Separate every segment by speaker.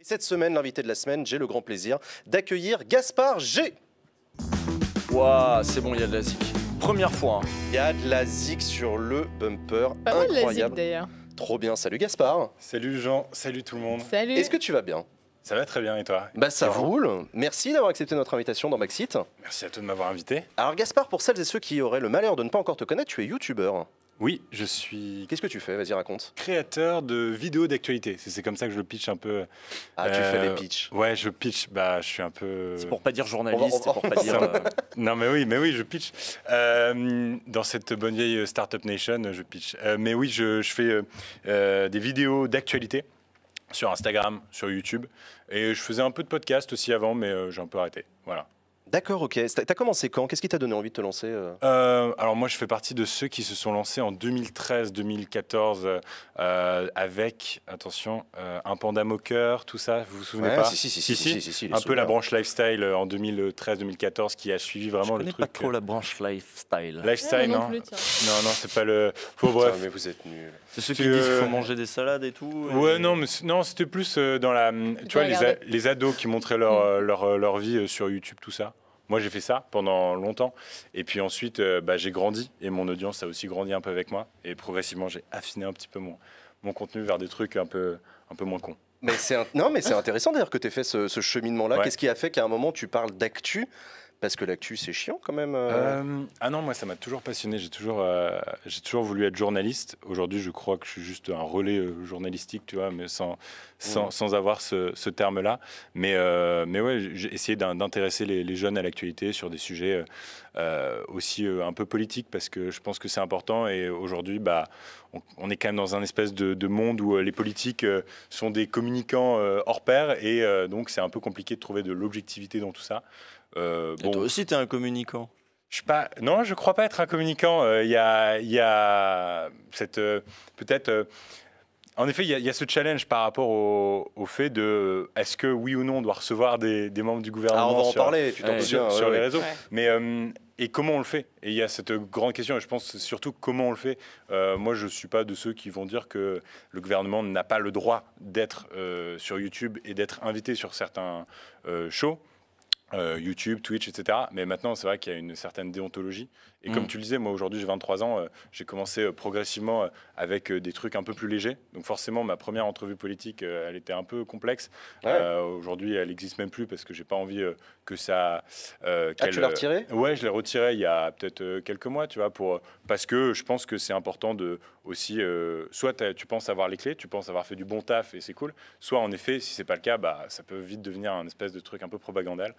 Speaker 1: Et cette semaine, l'invité de la semaine, j'ai le grand plaisir d'accueillir Gaspard G. Waouh, c'est bon, il y a de la zik. Première fois. Hein. Il y a de la zik sur le bumper.
Speaker 2: Incroyable. d'ailleurs.
Speaker 1: Trop bien. Salut Gaspard. Salut Jean, salut tout le monde. Salut. Est-ce que tu vas bien
Speaker 3: ça va très bien et toi
Speaker 1: Bah ça roule. Merci d'avoir accepté notre invitation dans Maxit. Merci à toi de m'avoir invité. Alors Gaspard, pour celles et ceux qui auraient le malheur de ne pas encore te connaître, tu es youtubeur. Oui, je
Speaker 3: suis. Qu'est-ce que tu fais Vas-y, raconte. Créateur de vidéos d'actualité. C'est comme ça que je pitch un peu. Ah, tu fais des euh, pitchs. Ouais, je pitch. Bah, je suis un peu. C'est pour pas dire journaliste, non, mais oui, mais oui, je pitch. Euh, dans cette bonne vieille euh, Startup Nation, je pitch. mais oui, je, je fais des vidéos d'actualité sur Instagram, sur YouTube. Et je faisais un peu de podcast aussi avant, mais euh, j'ai un peu arrêté. Voilà. D'accord, ok. T'as commencé quand Qu'est-ce qui t'a donné envie de te lancer euh euh, Alors moi, je fais partie de ceux qui se sont lancés en 2013-2014 avec, attention, un panda moqueur, tout ça. Vous vous souvenez pas si si si, si, Un peu la branche lifestyle en 2013-2014 qui a suivi vraiment le truc. Je pas trop la branche lifestyle. Lifestyle, non, non. non, c'est pas le. Faut, bref. Mais vous êtes nul. C'est ceux qui disent qu'il faut manger des salades et tout. Ouais, non, mais non, c'était plus euh, dans la. Tu vois, les, ados qui montraient leur, mm. euh, euh, leur, vie sur YouTube, tout ça. Moi, j'ai fait ça pendant longtemps. Et puis ensuite, bah, j'ai grandi et mon audience a aussi grandi un peu avec moi. Et progressivement, j'ai affiné un petit peu mon, mon contenu vers des trucs un peu, un peu moins cons. Mais c'est non, mais
Speaker 1: c'est intéressant d'ailleurs que tu aies fait ce, cheminement-là. Qu'est-ce qui a fait qu'à un moment tu parles d'actu parce que l'actu, c'est chiant quand même. Euh.
Speaker 3: Euh, ah non, moi, ça m'a toujours passionné. J'ai toujours, euh, j'ai toujours voulu être journaliste. Aujourd'hui, je crois que je suis juste un relais journalistique, tu vois, mais sans, sans, mm. sans avoir ce, terme-là. Mais, mais ouais, j'ai essayé d'intéresser les, jeunes à l'actualité sur des sujets aussi un peu politiques, parce que je pense que c'est important. Et aujourd'hui, bah, on, est quand même dans un espèce de, de monde où les politiques sont des communicants hors pair. Et donc, c'est un peu compliqué de trouver de l'objectivité dans tout ça. Euh, bon, toi aussi, tu es un communicant. Je pas, non, je crois pas être un communicant. Euh, il y, a, y, a, cette euh, peut-être. en effet, il y, a ce challenge par rapport au, fait de est-ce que oui ou non on doit recevoir des, membres du gouvernement ah, on va en parler, tu sur, sur les réseaux. Mais et comment on le fait Et il y a cette grande question, et je pense surtout comment on le fait. moi, je ne suis pas de ceux qui vont dire que le gouvernement n'a pas le droit d'être sur YouTube et d'être invité sur certains shows. Euh, YouTube, Twitch, etc. Mais maintenant, c'est vrai qu'il y a une certaine déontologie et comme mm. tu le disais, moi aujourd'hui j'ai 23 ans, euh, j'ai commencé euh, progressivement euh, avec des trucs un peu plus légers. Donc forcément, ma première entrevue politique, elle était un peu complexe. aujourd'hui, elle n'existe même plus parce que j'ai pas envie que ça. ah, tu l'as retiré Ouais, je l'ai retiré il y a peut-être quelques mois, tu vois, pour parce que je pense que c'est important de aussi. soit tu penses avoir les clés, tu penses avoir fait du bon taf et c'est cool. Soit en effet, si c'est pas le cas, bah ça peut vite devenir un espèce de truc un peu propagandal.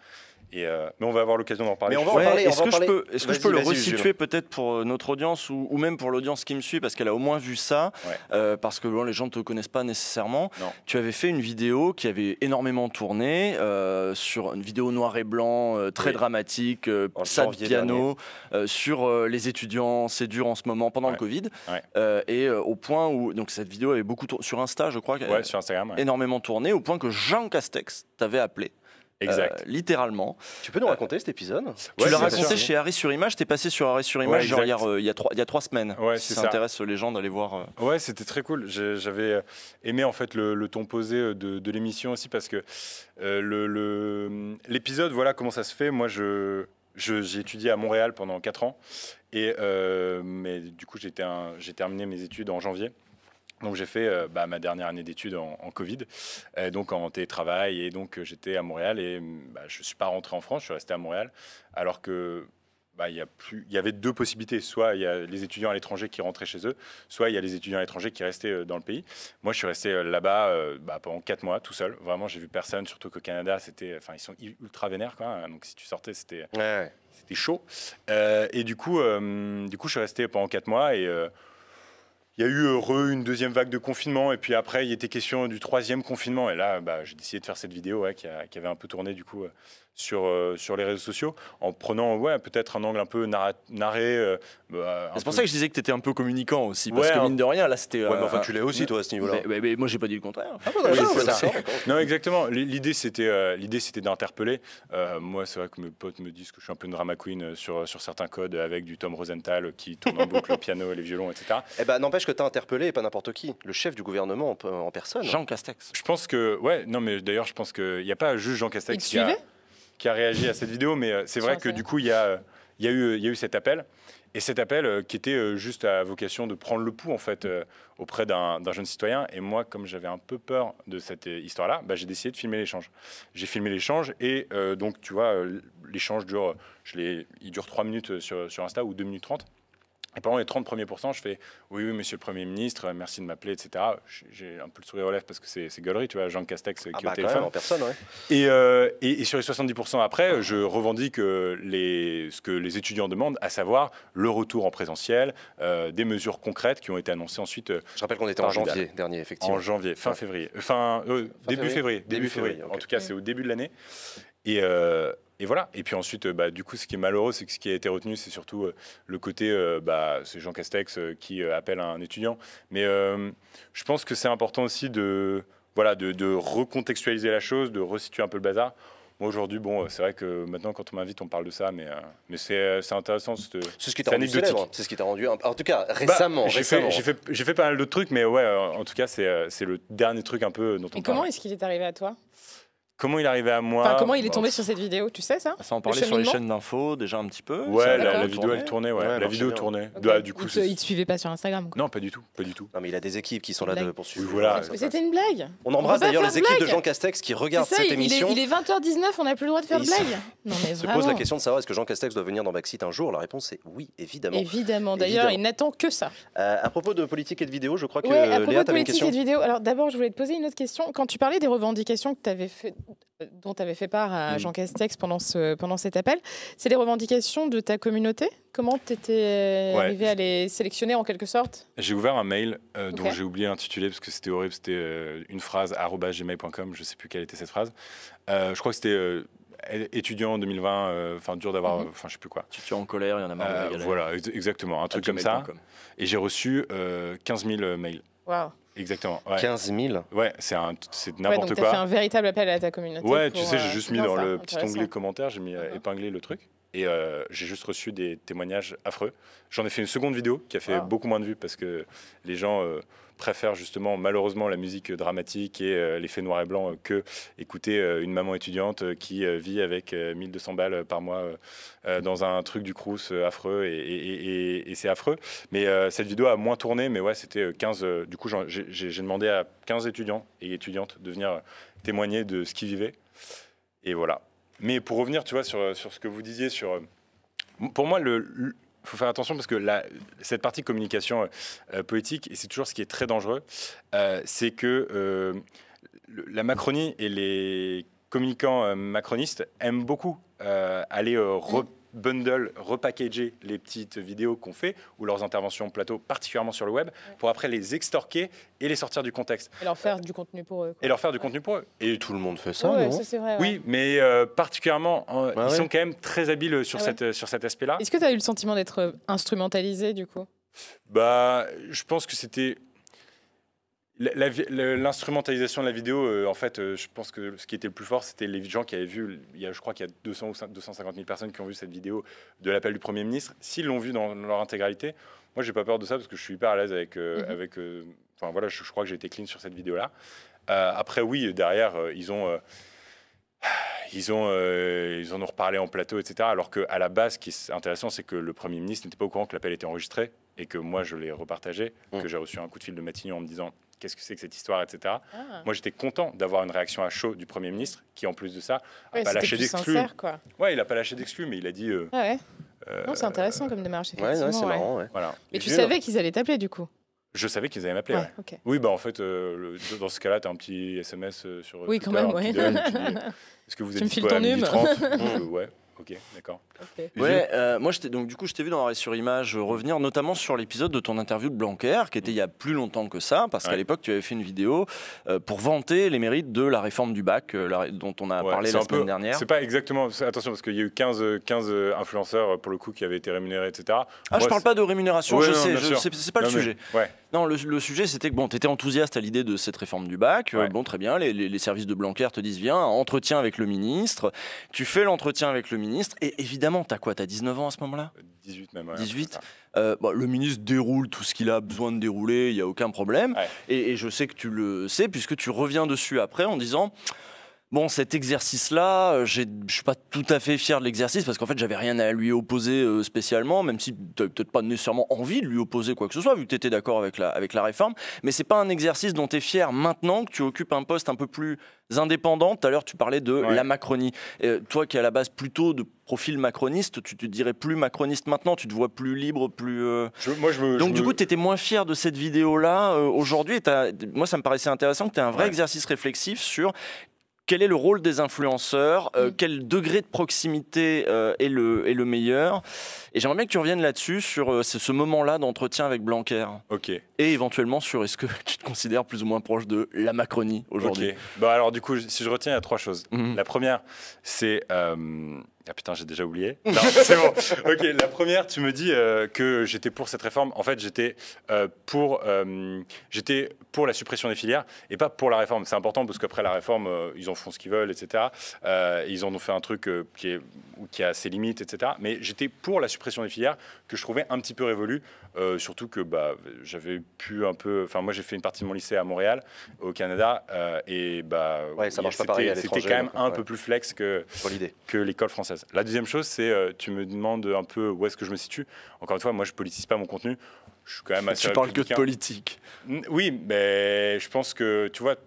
Speaker 3: Et, mais on va avoir l'occasion d'en parler. Mais parler. Est-ce que je peux, le ce tu fais
Speaker 2: peut-être pour euh, notre audience ou, même pour l'audience qui me suit, parce qu'elle a au moins vu ça, euh, parce que les gens ne te connaissent pas nécessairement. Tu avais fait une vidéo qui avait énormément tourné, euh, sur une vidéo noir et blanc, très dramatique, ça piano, sur les étudiants, c'est dur en ce moment, pendant le Covid. et au point où, donc cette vidéo avait beaucoup tourné, sur Insta, je crois, énormément tourné, au point que Jean Castex t'avait appelé Exact. Euh, littéralement. Tu peux nous euh, raconter cet épisode Tu l'as raconté chez Harry sur Image, t'es passé sur Harry sur Image il, y
Speaker 3: a trois, il y a trois semaines. Ouais, si ça, intéresse les gens d'aller voir. Euh. Ouais, c'était très cool. J'avais aimé en fait le, ton posé de, l'émission aussi parce que mm, l'épisode, le, voilà comment ça se fait. Moi, je, j'ai étudié à Montréal pendant quatre ans et mais du coup j'ai terminé mes études en janvier. Donc j'ai fait euh, bah, ma dernière année d'études en, Covid, euh, donc en télétravail, et donc euh, j'étais à Montréal, et mm, bah, je ne suis pas rentré en France, je suis resté à Montréal, alors que... Bah, y il y avait deux possibilités. Soit il y a les étudiants à l'étranger qui rentraient chez eux, soit il y a les étudiants à l'étranger qui restaient dans le pays. Moi, je suis resté là-bas pendant quatre mois, tout seul. Vraiment, j'ai vu personne, surtout qu'au Canada, c'était, enfin, ils sont ultra vénères. Quoi, hein. donc, si tu sortais, c'était chaud. et du coup, du coup, je suis resté pendant quatre mois et il y a eu heureux une deuxième vague de confinement, et puis après, il était question du troisième confinement. Et là, bah, j'ai décidé de faire cette vidéo qui, qui, avait un peu tourné du coup euh, sur, euh, sur les réseaux sociaux, en prenant ouais, peut-être un angle un peu narré. Euh, bah, c'est pour ça que je disais que tu étais un peu communicant aussi, parce que mine de rien, là c'était. enfin, euh, tu l'es aussi, toi, à ce niveau-là. Mais, moi, j'ai pas dit le contraire. Ah, bah, non, exactement. L'idée, c'était l'idée c'était d'interpeller. moi, c'est vrai que mes potes me disent que je suis un peu une drama queen sur, sur certains codes avec du Tom Rosenthal qui tourne en boucle le piano, les violons, etc. Eh ben, n'empêche que tu as interpellé, pas n'importe qui, le chef du gouvernement en, personne. Jean Castex. Je pense que, ouais, non, mais d'ailleurs, je pense qu'il n'y a pas juste Jean Castex qui a réagi à cette vidéo, mais euh, c'est vrai que du coup, il y a, euh, eu, eu cet appel. Et cet appel euh, qui était juste à vocation de prendre le pouls en fait auprès d'un jeune citoyen. Et moi, comme j'avais un peu peur de cette histoire-là, bah, j'ai décidé de filmer l'échange. J'ai filmé l'échange et donc tu vois, l'échange dure, il dure 3 minutes sur, sur Insta ou 2 minutes 30. Et pendant les 30 premiers je fais oui, oui, monsieur le Premier ministre, merci de m'appeler, etc. J'ai un peu le sourire aux lèvres parce que c'est galerie, tu vois, Jean Castex euh, ah qui bah, au téléphone. en personne, ouais. et, euh, et, sur les 70% après, je revendique euh, les, ce que les étudiants demandent, à savoir le retour en présentiel, des mesures concrètes qui ont été annoncées ensuite. Je rappelle qu'on était en janvier dernier, effectivement. En janvier, fin février, enfin début février, début, février. En tout cas, c'est au début de l'année. Et, et voilà. Et puis ensuite, euh, bah, du coup, ce qui est malheureux, c'est que ce qui a été retenu, c'est surtout euh, le côté, euh, bah, c'est Jean Castex qui appelle un étudiant. Mais je pense que c'est important aussi de, voilà, de, recontextualiser la chose, de resituer un peu le bazar. Moi, aujourd'hui, bon, c'est vrai que maintenant, quand on m'invite, on parle de ça, mais, mais c'est intéressant. C'est ce qui t'a rendu C'est ce qui t'a rendu. En tout cas, bah, récemment. j'ai fait, pas mal d'autres trucs, mais ouais, en tout cas, c'est le dernier truc un peu dont on Et comment est-ce
Speaker 4: qu'il est arrivé à toi
Speaker 3: Comment il est arrivé à moi Comment il est bah, tombé sur
Speaker 4: cette vidéo, tu sais ça Ça en parlait sur les chaînes
Speaker 3: d'infos déjà un petit peu. Ouais, la, vidéo elle tournait, ouais. la bah, vidéo tournait. Bah, du coup, il, ne te suivait pas sur Instagram Non, pas du
Speaker 4: tout,
Speaker 1: pas du tout. Non, mais il a des équipes qui sont là pour suivre. C'était
Speaker 4: une blague. On embrasse d'ailleurs les équipes de Jean
Speaker 1: Castex qui regardent cette émission. il est
Speaker 4: 20h19, on n'a plus le droit de faire de blague. On Se pose la
Speaker 1: question de savoir est-ce que Jean Castex doit venir dans Backseat un jour La réponse est oui, évidemment. Évidemment. D'ailleurs, il n'attend que ça. Euh, à propos de politique et de vidéo, je crois que Léa, tu une question. Vidéo.
Speaker 4: Alors d'abord, je voulais te poser une autre question. Quand tu parlais des revendications que tu avais fait dont tu avais fait part à mm. Jean Castex pendant, ce, pendant cet appel, c'est les revendications de ta communauté Comment tu étais euh, arrivé à les sélectionner en quelque sorte
Speaker 3: J'ai ouvert un mail euh, dont j'ai oublié l'intitulé parce que c'était horrible, c'était euh, une phrase gmail.com, je ne sais plus quelle était cette phrase. je crois que c'était étudiant en 2020, enfin dur d'avoir, mhm. enfin je sais plus quoi. es en colère, il y en a marre. voilà, exactement, un truc comme ça. Et j'ai reçu 15 000 mails. Wow. Exactement. Ouais. 15 000 Ouais, c'est n'importe quoi. Tu fait un
Speaker 4: véritable appel à ta communauté. Ouais, tu sais, j'ai euh, juste mis dans le petit onglet
Speaker 3: commentaire, j'ai mis euh, épinglé le truc. Et euh, j'ai juste reçu des témoignages affreux. J'en ai fait une seconde vidéo qui a fait beaucoup moins de vues parce que les gens préfère justement malheureusement la musique dramatique et euh, l'effet noir et blanc euh, que écouter euh, une maman étudiante qui vit avec 1200 balles par mois dans un truc du crous affreux et, c'est affreux. Mais cette vidéo a moins tourné, mais ouais, c'était 15. du coup, j'ai demandé à 15 étudiants et étudiantes de venir témoigner de ce qu'ils vivaient. Et voilà. Mais pour revenir, tu vois, sur, sur ce que vous disiez, sur. Pour moi, le, il faut faire attention parce que la, cette partie communication euh, euh, politique, et c'est toujours ce qui est très dangereux, euh, c'est que la Macronie et les communicants macronistes aiment beaucoup aller bundle, repackager les petites vidéos qu'on fait ou leurs interventions plateau, particulièrement sur le web, pour après les extorquer et les sortir du contexte.
Speaker 4: Et leur faire du contenu pour eux.
Speaker 3: Et leur faire du contenu pour eux. Et tout le monde fait ça, non Oui, mais euh, particulièrement, hein, bah ils sont quand même très habiles sur, ah cette, sur cet aspect-là. Est-ce que
Speaker 4: tu as eu le sentiment d'être euh, instrumentalisé, du coup
Speaker 3: Bah, je pense que c'était L'instrumentalisation de la vidéo, euh, en fait, euh, je pense que ce qui était le plus fort, c'était les gens qui avaient vu, il y a, je crois qu'il y a 200 ou 250 000 personnes qui ont vu cette vidéo de l'appel du Premier ministre. S'ils l'ont vu dans leur intégralité, moi, j'ai pas peur de ça parce que je suis hyper à l'aise avec. Euh, mm-hmm. enfin, voilà, je, crois que j'ai été clean sur cette vidéo-là. après, oui, derrière, ils ont. ils ont, ils en ont reparlé en plateau, etc. Alors qu'à la base, ce qui est intéressant, c'est que le Premier ministre n'était pas au courant que l'appel était enregistré et que moi, je l'ai repartagé, mm. que j'ai reçu un coup de fil de Matignon en me disant qu'est-ce que c'est que cette histoire, etc. Ah. Moi, j'étais content d'avoir une réaction à chaud du Premier ministre, qui en plus de ça n'a pas lâché d'exclus. Ouais, il n'a pas lâché d'exclus, mais il a dit. Euh, ah ouais. Euh, non, c'est
Speaker 4: intéressant comme démarche. Ouais, c'est marrant. Mais tu savais euh, qu'ils allaient t'appeler du coup.
Speaker 3: Je savais qu'ils allaient m'appeler. Oui, bah en fait, dans ce cas-là, tu as un petit SMS sur. Oui, quand même, oui. Est-ce que vous êtes 30 Ouais. Ok, d'accord. Ouais,
Speaker 2: euh, moi, donc, du coup, je t'ai vu dans Arrêt sur Image euh, revenir notamment sur l'épisode de ton interview de Blanquer, qui était il y a plus longtemps que ça, parce qu'à l'époque, tu avais fait une vidéo euh, pour vanter les mérites de la réforme du bac,
Speaker 3: dont on a parlé la semaine peu, dernière. C'est pas exactement, attention, parce qu'il y a eu 15, 15 influenceurs pour le coup qui avaient été rémunérés, etc. Ah, je parle pas de
Speaker 2: rémunération, je sais, c'est pas le sujet. Ouais. Non, le, sujet, c'était que bon, tu étais enthousiaste à l'idée de cette réforme du bac. Euh, bon, très bien, les, services de Blanquer te disent viens, entretien avec le ministre. Tu fais l'entretien avec le ministre. Et évidemment, tu quoi Tu as 19 ans à ce moment-là 18 même. 18. Euh, le ministre déroule tout ce qu'il a besoin de dérouler, il n'y a aucun problème. et je sais que tu le sais, puisque tu reviens dessus après en disant Bon, cet exercice-là, euh, je ne suis pas tout à fait fier de l'exercice parce qu'en fait, j'avais rien à lui opposer euh, spécialement, même si tu peut-être pas nécessairement envie de lui opposer quoi que ce soit, vu que tu étais d'accord avec la, avec la réforme. Mais c'est pas un exercice dont tu es fier maintenant que tu occupes un poste un peu plus indépendant. Tout à l'heure, tu parlais de la Macronie. Euh, toi qui, à la base, plutôt de profil macroniste, tu te dirais plus macroniste maintenant, tu te vois plus libre, plus. Donc, du coup, tu étais moins fier de cette vidéo-là aujourd'hui. Moi, ça me paraissait intéressant que tu aies un vrai exercice réflexif sur quel est le rôle des influenceurs euh, mm. Quel degré de proximité euh, est, le, est le meilleur Et j'aimerais bien que tu reviennes là-dessus, sur euh, ce moment-là d'entretien avec Blanquer. Ok. Et éventuellement sur est-ce que tu te considères plus ou moins proche de la Macronie aujourd'hui
Speaker 3: bah, alors du coup, si je retiens, il y a trois choses. Mm-hmm. La première, c'est ah putain, j'ai déjà oublié. Non, c'est bon. Ok, la première, tu me dis euh, que j'étais pour cette réforme. En fait, j'étais euh, pour, euh, j'étais pour la suppression des filières et pas pour la réforme. C'est important parce qu'après la réforme, ils en font ce qu'ils veulent, etc. ils en ont fait un truc qui, est, qui a ses limites, etc. Mais j'étais pour la suppression des filières que je trouvais un petit peu révolu, euh, surtout que bah, j'avais pu un peu. Enfin, moi, j'ai fait une partie de mon lycée à Montréal, au Canada, euh, et bah, ouais, ça marche pas pareil C'était quand même un peu plus flex que, que l'école française. La deuxième chose, c'est euh, tu me demandes un peu où est-ce que je me situe. Encore une fois, moi, je politise pas mon contenu. Je suis quand même assez. Tu parles que de politique. Oui, mais je pense que tu vois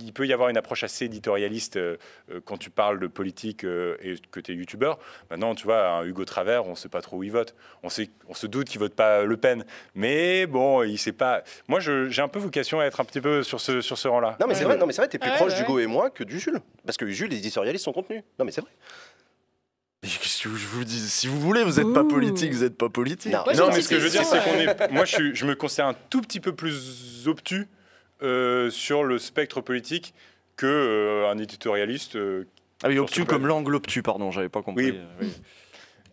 Speaker 3: il peut y avoir une approche assez éditorialiste euh, euh, quand tu parles de politique euh, et que tu es youtubeur. Maintenant, tu vois, un Hugo Travers, on ne sait pas trop où il vote. On, sait, on se doute qu'il vote pas Le Pen. Mais bon, il sait pas. Moi, j'ai un peu vocation à être un petit peu sur ce, sur ce rang-là. Non, mais c'est vrai, tu es plus proche d'Hugo et moi que du Jules.
Speaker 1: Parce que Jules, les éditorialistes sont contenus. Non, mais c'est vrai. Je vous dis, si vous voulez, vous n'êtes pas politique, vous n'êtes pas politique.
Speaker 3: Non, mais ce que je veux dire, c'est qu'on est. Moi, je, je me considère un tout petit peu plus obtus euh, sur le spectre politique qu'un euh, éditorialiste. Euh, ah oui, obtus comme l'angle obtus, pardon, j'avais pas compris. Oui.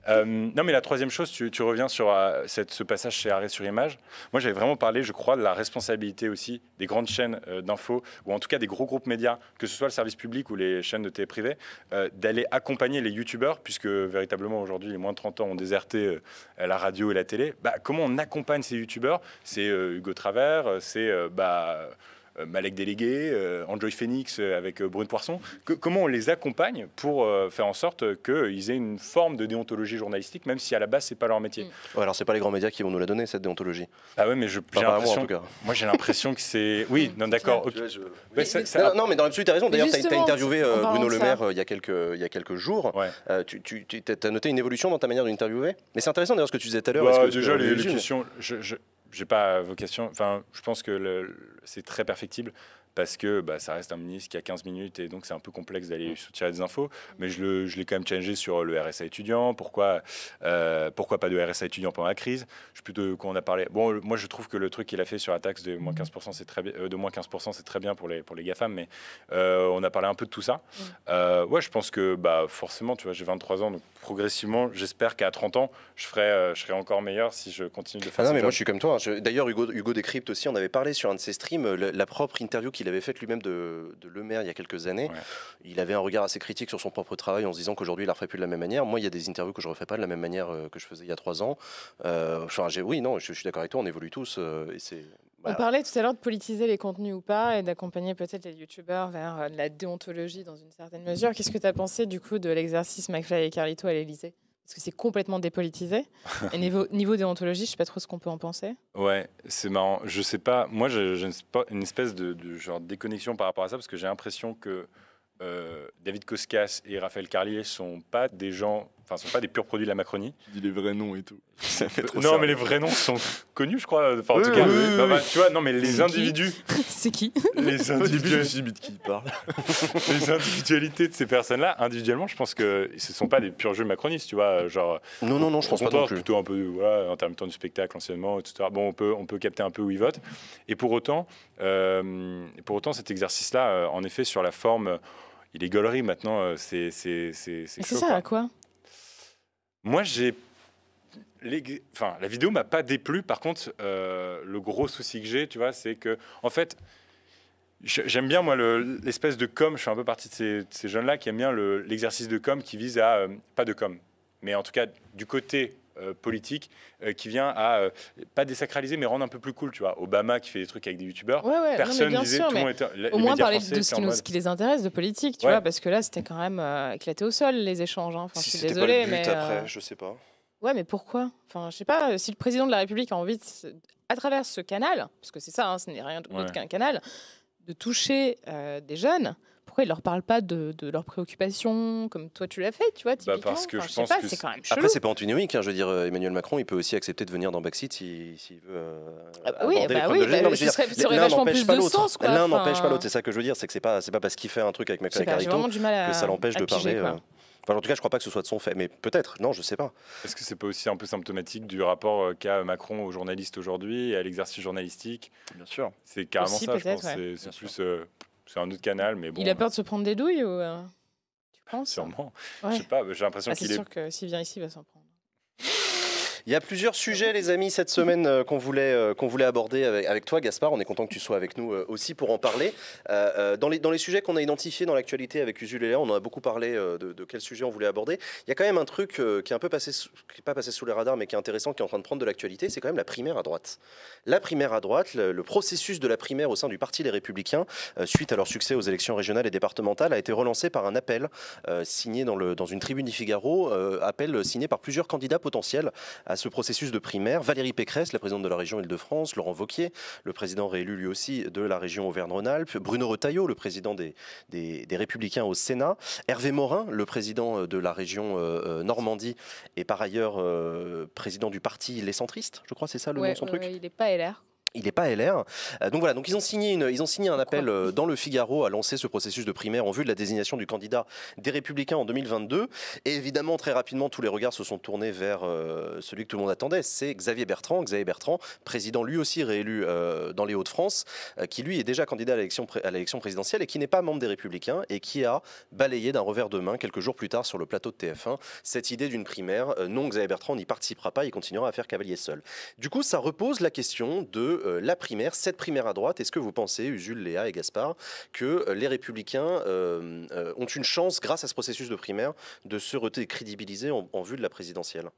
Speaker 3: Euh, non, mais la troisième chose, tu, reviens sur euh, ce passage chez Arrêt sur Image. Moi, j'avais vraiment parlé, je crois, de la responsabilité aussi des grandes chaînes euh, d'info d'infos, ou en tout cas des gros groupes médias, que ce soit le service public ou les chaînes de télé privées, d'aller accompagner les youtubeurs, puisque véritablement aujourd'hui, les moins de 30 ans ont déserté la radio et la télé. Bah, comment on accompagne ces youtubeurs C'est Hugo Travers, c'est. bah, euh, Malek Délégué, Enjoy euh, Phoenix euh, avec Brune Poisson. comment on les accompagne pour faire en sorte qu'ils aient une forme de déontologie journalistique, même si à la base, c'est pas leur métier mm.
Speaker 1: ouais, Alors, c'est pas les grands médias qui vont nous la donner, cette déontologie. Ah ouais, mais j'ai l'impression. Moi, j'ai l'impression que c'est. Oui, mm. non, d'accord. Non, mais dans l'absolu, tu as raison. D'ailleurs, tu as, interviewé Bruno Le Maire il, y a quelques, il quelques jours. tu, as noté une évolution dans ta manière d'interviewer. Mais c'est intéressant d'ailleurs ce que tu disais tout à l'heure. Bah, déjà, les, questions.
Speaker 3: je j'ai pas vocation. Enfin, je pense que c'est très perfectible parce que bah, ça reste un ministre qui a 15 minutes et donc c'est un peu complexe d'aller lui mm. soutirer des infos. Mais je, l'ai quand même changé sur le RSA étudiant, pourquoi, euh, pourquoi pas de RSA étudiant pendant la crise. Je plus de quoi on a parlé. Bon, moi je trouve que le truc qu'il a fait sur la taxe de moins 15%, c'est très, euh, de moins 15%, c'est très bien pour les, pour les GAFAM, mais euh, on a parlé un peu de tout ça. Mm. ouais, je pense que bah, forcément, tu vois, j'ai 23 ans, donc progressivement, j'espère qu'à 30 ans, je serai, je serai encore meilleur si je continue de ah faire ah non, mais moi je suis comme toi. Hein. D'ailleurs, Hugo, Hugo Décrypte aussi, on avait
Speaker 1: parlé sur un de ses streams, la, la propre interview qui il avait fait lui-même de, de, Le Maire il y a quelques années. Il avait un regard assez critique sur son propre travail en se disant qu'aujourd'hui il ne la refait plus de la même manière. Moi, il y a des interviews que je ne refais pas de la même manière euh, que je faisais il y a trois ans. Euh, enfin, oui, non, je, suis d'accord avec toi, on évolue tous. Euh, et c'est On parlait
Speaker 4: tout à l'heure de politiser les contenus ou pas et d'accompagner peut-être les youtubeurs vers euh, la déontologie dans une certaine mesure. Qu'est-ce que tu as pensé du coup de l'exercice McFly et Carlito à l'Elysée parce que c'est complètement dépolitisé. Et niveau, niveau déontologie, je sais pas trop ce qu'on peut en penser.
Speaker 3: Ouais, c'est marrant. Je sais pas. Moi, j'ai une espèce de, genre déconnexion par rapport à ça parce que j'ai l'impression que euh, David Koskas et Raphaël Carlier sont pas des gens ce ne sont pas des purs produits de la Macronie. Tu dis les vrais noms et tout. Ça fait trop non, mais les vrais noms sont connus, je crois. Enfin, en tout cas, bah, bah, tu vois, non, mais les individus. C'est qui Les individus. de qui parle. les individualités de ces personnes-là, individuellement, je pense que ce ne sont pas des purs jeux macronistes, tu vois. Genre, non, non, non, je pense pas non plus. plutôt un peu, de temps du spectacle tout etc. Bon, on peut, on peut capter un peu où ils votent. Et pour autant, euh, pour autant cet exercice-là, euh, en effet, sur la forme il est gaulerie maintenant. Euh, c'est c'est c'est. C'est ça à quoi moi, j'ai. Enfin, la vidéo m'a pas déplu. Par contre, euh, le gros souci que j'ai, tu vois, c'est que, en fait, J'aime bien, moi, l'espèce de com. Je suis un peu partie de ces, jeunes-là qui aiment bien l'exercice de com qui vise à. Euh, pas de com, mais en tout cas, du côté euh, politique euh, qui vient à euh, pas désacraliser mais rendre un peu plus cool tu vois Obama qui fait des trucs avec des youtubeurs personne disait tout le monde était, au moins parler de ce qui, nous, qui,
Speaker 4: les intéresse de politique tu vois parce que là c'était quand même éclaté au sol les échanges hein. enfin, je suis désolé mais après je sais pas ouais mais pourquoi enfin je sais pas si le président de la République a envie à travers ce canal parce que c'est ça hein, ce n'est rien d'autre qu'un canal de toucher des jeunes pourquoi ils leur parle pas de, de leurs préoccupations comme toi tu l'as fait, tu vois bah, typiquement. parce que je, pense que c'est quand même chelou. Après c'est pas
Speaker 1: antinomique, hein, je veux dire euh, Emmanuel Macron il peut aussi accepter de venir dans Backseat s'il veut. Euh, ah, oui, bah oui, bah ça L'un n'empêche pas l'autre, c'est ça que je veux dire, c'est que c'est pas c'est pas parce qu'il fait un truc avec Macron que
Speaker 4: ça l'empêche de parler. Euh.
Speaker 3: en tout cas, je crois pas que ce soit de son fait, mais peut-être, non, je sais pas. Est-ce que c'est pas aussi un peu symptomatique du rapport qu'a Macron aux journalistes aujourd'hui à l'exercice journalistique Bien sûr. C'est carrément ça, je pense. C'est plus. C'est un autre canal, mais bon. Il a peur
Speaker 4: de se prendre des douilles ou. Euh, tu penses hein Sûrement. Je Je sais
Speaker 3: pas, j'ai l'impression bah, qu'il est. sûr
Speaker 4: que s'il vient ici, il va s'en prendre.
Speaker 1: Il y a plusieurs sujets, les amis, cette semaine euh, qu'on voulait, euh, qu'on voulait aborder avec, toi, Gaspard. On est content que tu sois avec nous euh, aussi pour en parler. dans, les, dans les sujets qu'on a identifiés dans l'actualité avec Usul on en a beaucoup parlé de, de, quel sujet on voulait aborder. Il y a quand même un truc qui est un peu passé, qui n'est pas passé sous les radars, mais qui est intéressant, qui est en train de prendre de l'actualité, c'est quand même la primaire à droite. La primaire à droite, le, processus de la primaire au sein du Parti des Républicains, suite à leur succès aux élections régionales et départementales, a été relancé par un appel signé dans, le, dans une tribune du Figaro, appel signé par plusieurs candidats potentiels à ce processus de primaire. Valérie Pécresse, la présidente de la région Île-de-France, Laurent Vauquier, le président réélu lui aussi de la région Auvergne-Rhône-Alpes, Bruno Retailleau, le président des, Républicains au Sénat, Hervé Morin, le président euh, de la région euh, euh, Normandie et par ailleurs président du parti Les Centristes, je crois, c'est ça le nom de son truc
Speaker 4: Il n'est pas LR.
Speaker 1: Il n'est pas LR. Euh, donc voilà, donc ils ont signé, ils ont signé un appel euh, dans le Figaro à lancer ce processus de primaire en vue de la désignation du candidat des Républicains en 2022. Et évidemment, très rapidement, tous les regards se sont tournés vers euh, celui que tout le monde attendait, c'est Xavier Bertrand. Xavier Bertrand, président lui aussi réélu dans les Hauts-de-France, qui lui est déjà candidat à l'élection présidentielle et qui n'est pas membre des Républicains et qui a balayé d'un revers de main quelques jours plus tard sur le plateau de TF1 cette idée d'une primaire. Non, Xavier Bertrand n'y participera pas, il continuera à faire cavalier seul. Du coup, ça repose la question de euh, la primaire, cette primaire à droite. Est-ce que vous pensez, Usul, Léa et Gaspard, que euh, les Républicains euh, ont une chance, grâce à ce processus de primaire, de se recrédibiliser en vue de la présidentielle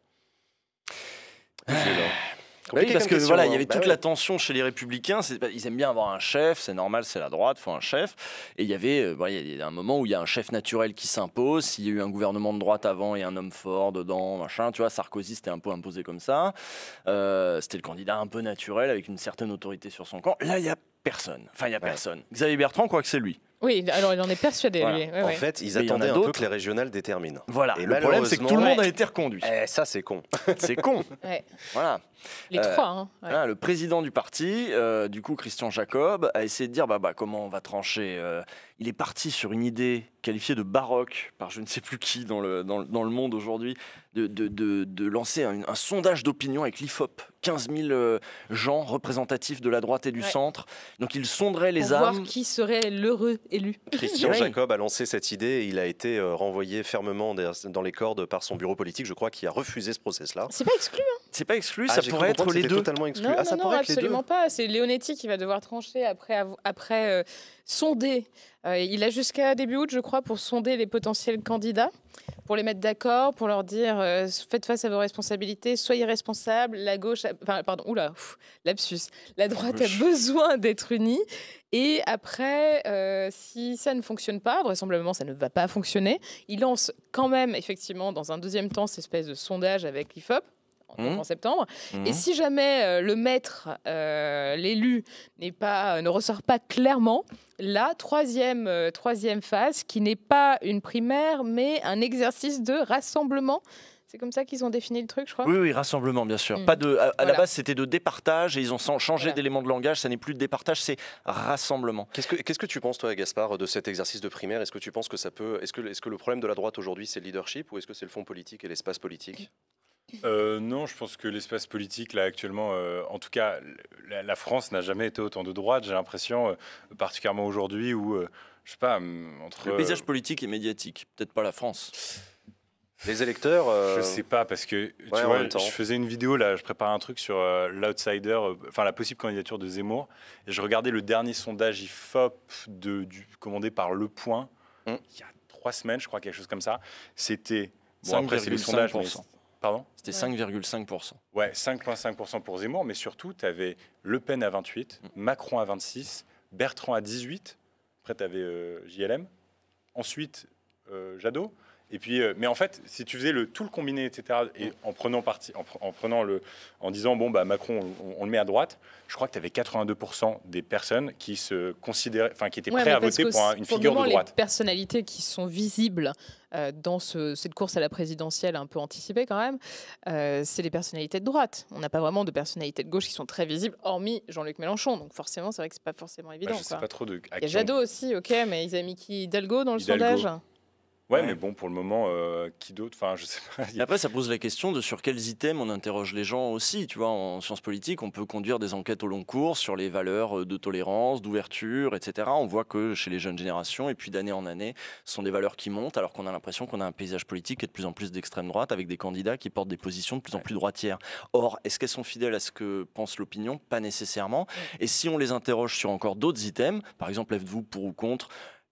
Speaker 1: ah. hein. Bah oui, parce que voilà, il y avait bah toute la
Speaker 2: tension chez les Républicains. ils aiment bien avoir un chef, c'est normal, c'est la droite, faut un chef. Et il y avait, euh, il y a un moment où il y a un chef naturel qui s'impose. S'il y a eu un gouvernement de droite avant et un homme fort dedans, machin, tu vois, Sarkozy c'était un peu imposé comme ça. Euh, c'était le candidat un peu naturel avec une certaine autorité sur son camp. Là, il y a
Speaker 1: personne. Enfin, il y a personne. Xavier Bertrand, quoi que c'est lui.
Speaker 4: Oui, alors il en est persuadé, lui. en fait,
Speaker 1: ils attendaient un peu que les régionales déterminent. Voilà. Et le problème, c'est que tout le monde a été reconduit. Eh, ça, c'est con. c'est con. Voilà.
Speaker 4: Les euh, trois. Hein,
Speaker 1: le président du parti, euh, du coup,
Speaker 2: Christian Jacob, a essayé de dire bah, bah, comment on va trancher euh, il est parti sur une idée qualifiée de baroque par je ne sais plus qui dans le, dans, le monde aujourd'hui, de, lancer un, sondage d'opinion avec l'IFOP. 15 000 gens représentatifs de la droite et du centre.
Speaker 1: Donc il sonderait
Speaker 2: les Pour âmes.
Speaker 4: Voir qui serait l'heureux élu. Christian Jacob
Speaker 1: a lancé cette idée et il a été euh, renvoyé fermement dans les cordes par son bureau politique, je crois, qui a refusé ce process-là. C'est pas exclu, hein c'est pas exclu,
Speaker 2: ah, ça ah, pourrait être les deux. Totalement exclu. Non, absolument
Speaker 4: pas. C'est Léonetti qui va devoir trancher après, après euh, sonder. Euh, il a jusqu'à début août, je crois, pour sonder les potentiels candidats, pour les mettre d'accord, pour leur dire euh, faites face à vos responsabilités, soyez responsables. La gauche, pardon, oula, lapsus. La droite a besoin d'être unie. Et après, si ça ne fonctionne pas, vraisemblablement ça ne va pas fonctionner, il lance quand même effectivement dans un deuxième temps cette espèce de sondage avec l'IFOP Mmh. en septembre. Et mmh. si jamais euh, le maître, euh, l'élu, n'est pas, euh, ne ressort pas clairement, la troisième, troisième phase, qui n'est pas une primaire, mais un exercice de rassemblement. C'est comme ça qu'ils ont défini le truc, je crois. Oui,
Speaker 2: oui, rassemblement, bien sûr. Mmh. Pas de, à, la base, c'était de départage et ils ont changé d'éléments d'élément de langage. Ça n'est plus de
Speaker 1: départage, c'est rassemblement. Qu'est-ce que, qu'est-ce que tu penses, toi, Gaspard, de cet exercice de primaire Est-ce que tu penses que ça peut.
Speaker 3: Est-ce que, est-ce que le problème de la droite aujourd'hui, c'est le leadership ou est-ce que c'est le fond politique et l'espace politique euh, non, je pense que l'espace politique, là, actuellement, euh, en tout cas, la, France n'a jamais été autant de droite, j'ai l'impression, euh, particulièrement aujourd'hui, où, je sais pas, mm, entre. Le paysage politique et médiatique, peut-être pas la France. Les électeurs Je sais pas, parce que, tu vois, je faisais une vidéo, là, je préparais un truc sur l'outsider, enfin, la possible candidature de Zemmour, et je regardais le dernier sondage IFOP de, du, commandé par Le Point, hmm. il y a trois semaines, je crois, quelque chose comme ça. C'était. Bon, après, c'est les sondage, mais c'était 5,5%. Ouais, 5,5% pour Zemmour, mais surtout, tu avais Le Pen à 28, mm. Macron à 26, Bertrand à 18, après tu avais euh, JLM, ensuite euh, Jadot, et puis, euh, mais en fait, si tu faisais le tout le combiné, etc., et mm. en prenant parti, en, prenant le, en disant bon bah Macron, on, le met à droite, je crois que tu avais 82% des personnes qui se considéraient, enfin qui étaient prêts à voter pour une figure de droite. Les
Speaker 4: personnalités qui sont visibles euh, dans cette course à la présidentielle un peu anticipée quand même, euh, c'est les personnalités de droite. On n'a pas vraiment de personnalités de gauche qui sont très visibles, hormis Jean-Luc Mélenchon. Donc forcément, c'est vrai que c'est pas forcément bah, évident.
Speaker 3: Il y a Jadot
Speaker 4: aussi, ok, mais ils ont mis qui Hidalgo dans le sondage.
Speaker 3: Ouais, mais bon, pour le moment, euh, qui d'autre Enfin,
Speaker 2: Après, ça pose la question de sur quels items on interroge les gens aussi. Tu vois, en sciences politiques, on peut conduire des enquêtes au long cours sur les valeurs euh, de tolérance, d'ouverture, etc. On voit que chez les jeunes générations, et puis d'année en année, ce sont des valeurs qui montent, alors qu'on a l'impression qu'on a un paysage politique qui est de plus en plus d'extrême droite, avec des candidats qui portent des positions de plus en plus droitières. Or, est-ce qu'elles sont fidèles à ce que pense l'opinion Pas nécessairement. Et si on les interroge sur encore d'autres items, par exemple, êtes-vous pour ou contre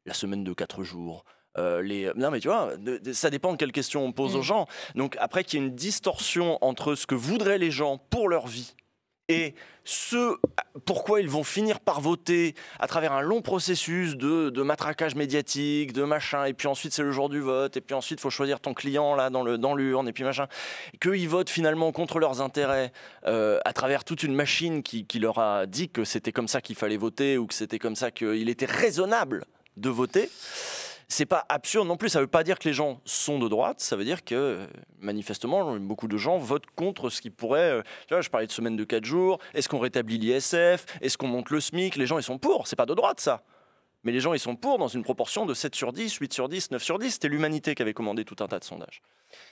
Speaker 2: la semaine de 4 jours euh, non, mais tu vois, ça dépend de quelles questions on pose aux mm. gens. Donc après qu'il y ait une distorsion entre ce que voudraient les gens pour leur vie et ce pourquoi ils vont finir par voter à travers un long processus de, matraquage médiatique, de machin, et puis ensuite c'est le jour du vote, et puis ensuite il faut choisir ton client là dans, le, dans l'urne, et puis machin, qu'ils votent finalement contre leurs intérêts euh, à travers toute une machine qui, qui leur a dit que c'était comme ça qu'il fallait voter ou que c'était comme ça qu'il était raisonnable de voter c'est pas absurde non plus. Ça veut pas dire que les gens sont de droite. Ça veut dire que manifestement, beaucoup de gens votent contre ce qui pourrait. Euh, je parlais de semaine de 4 jours. Est-ce qu'on rétablit l'ISF Est-ce qu'on monte le SMIC Les gens, ils sont pour. C'est pas de droite, ça. Mais les gens, ils sont pour dans une proportion de 7 sur 10, 8 sur 10, 9 sur 10. C'était l'humanité qui avait commandé tout un tas de sondages.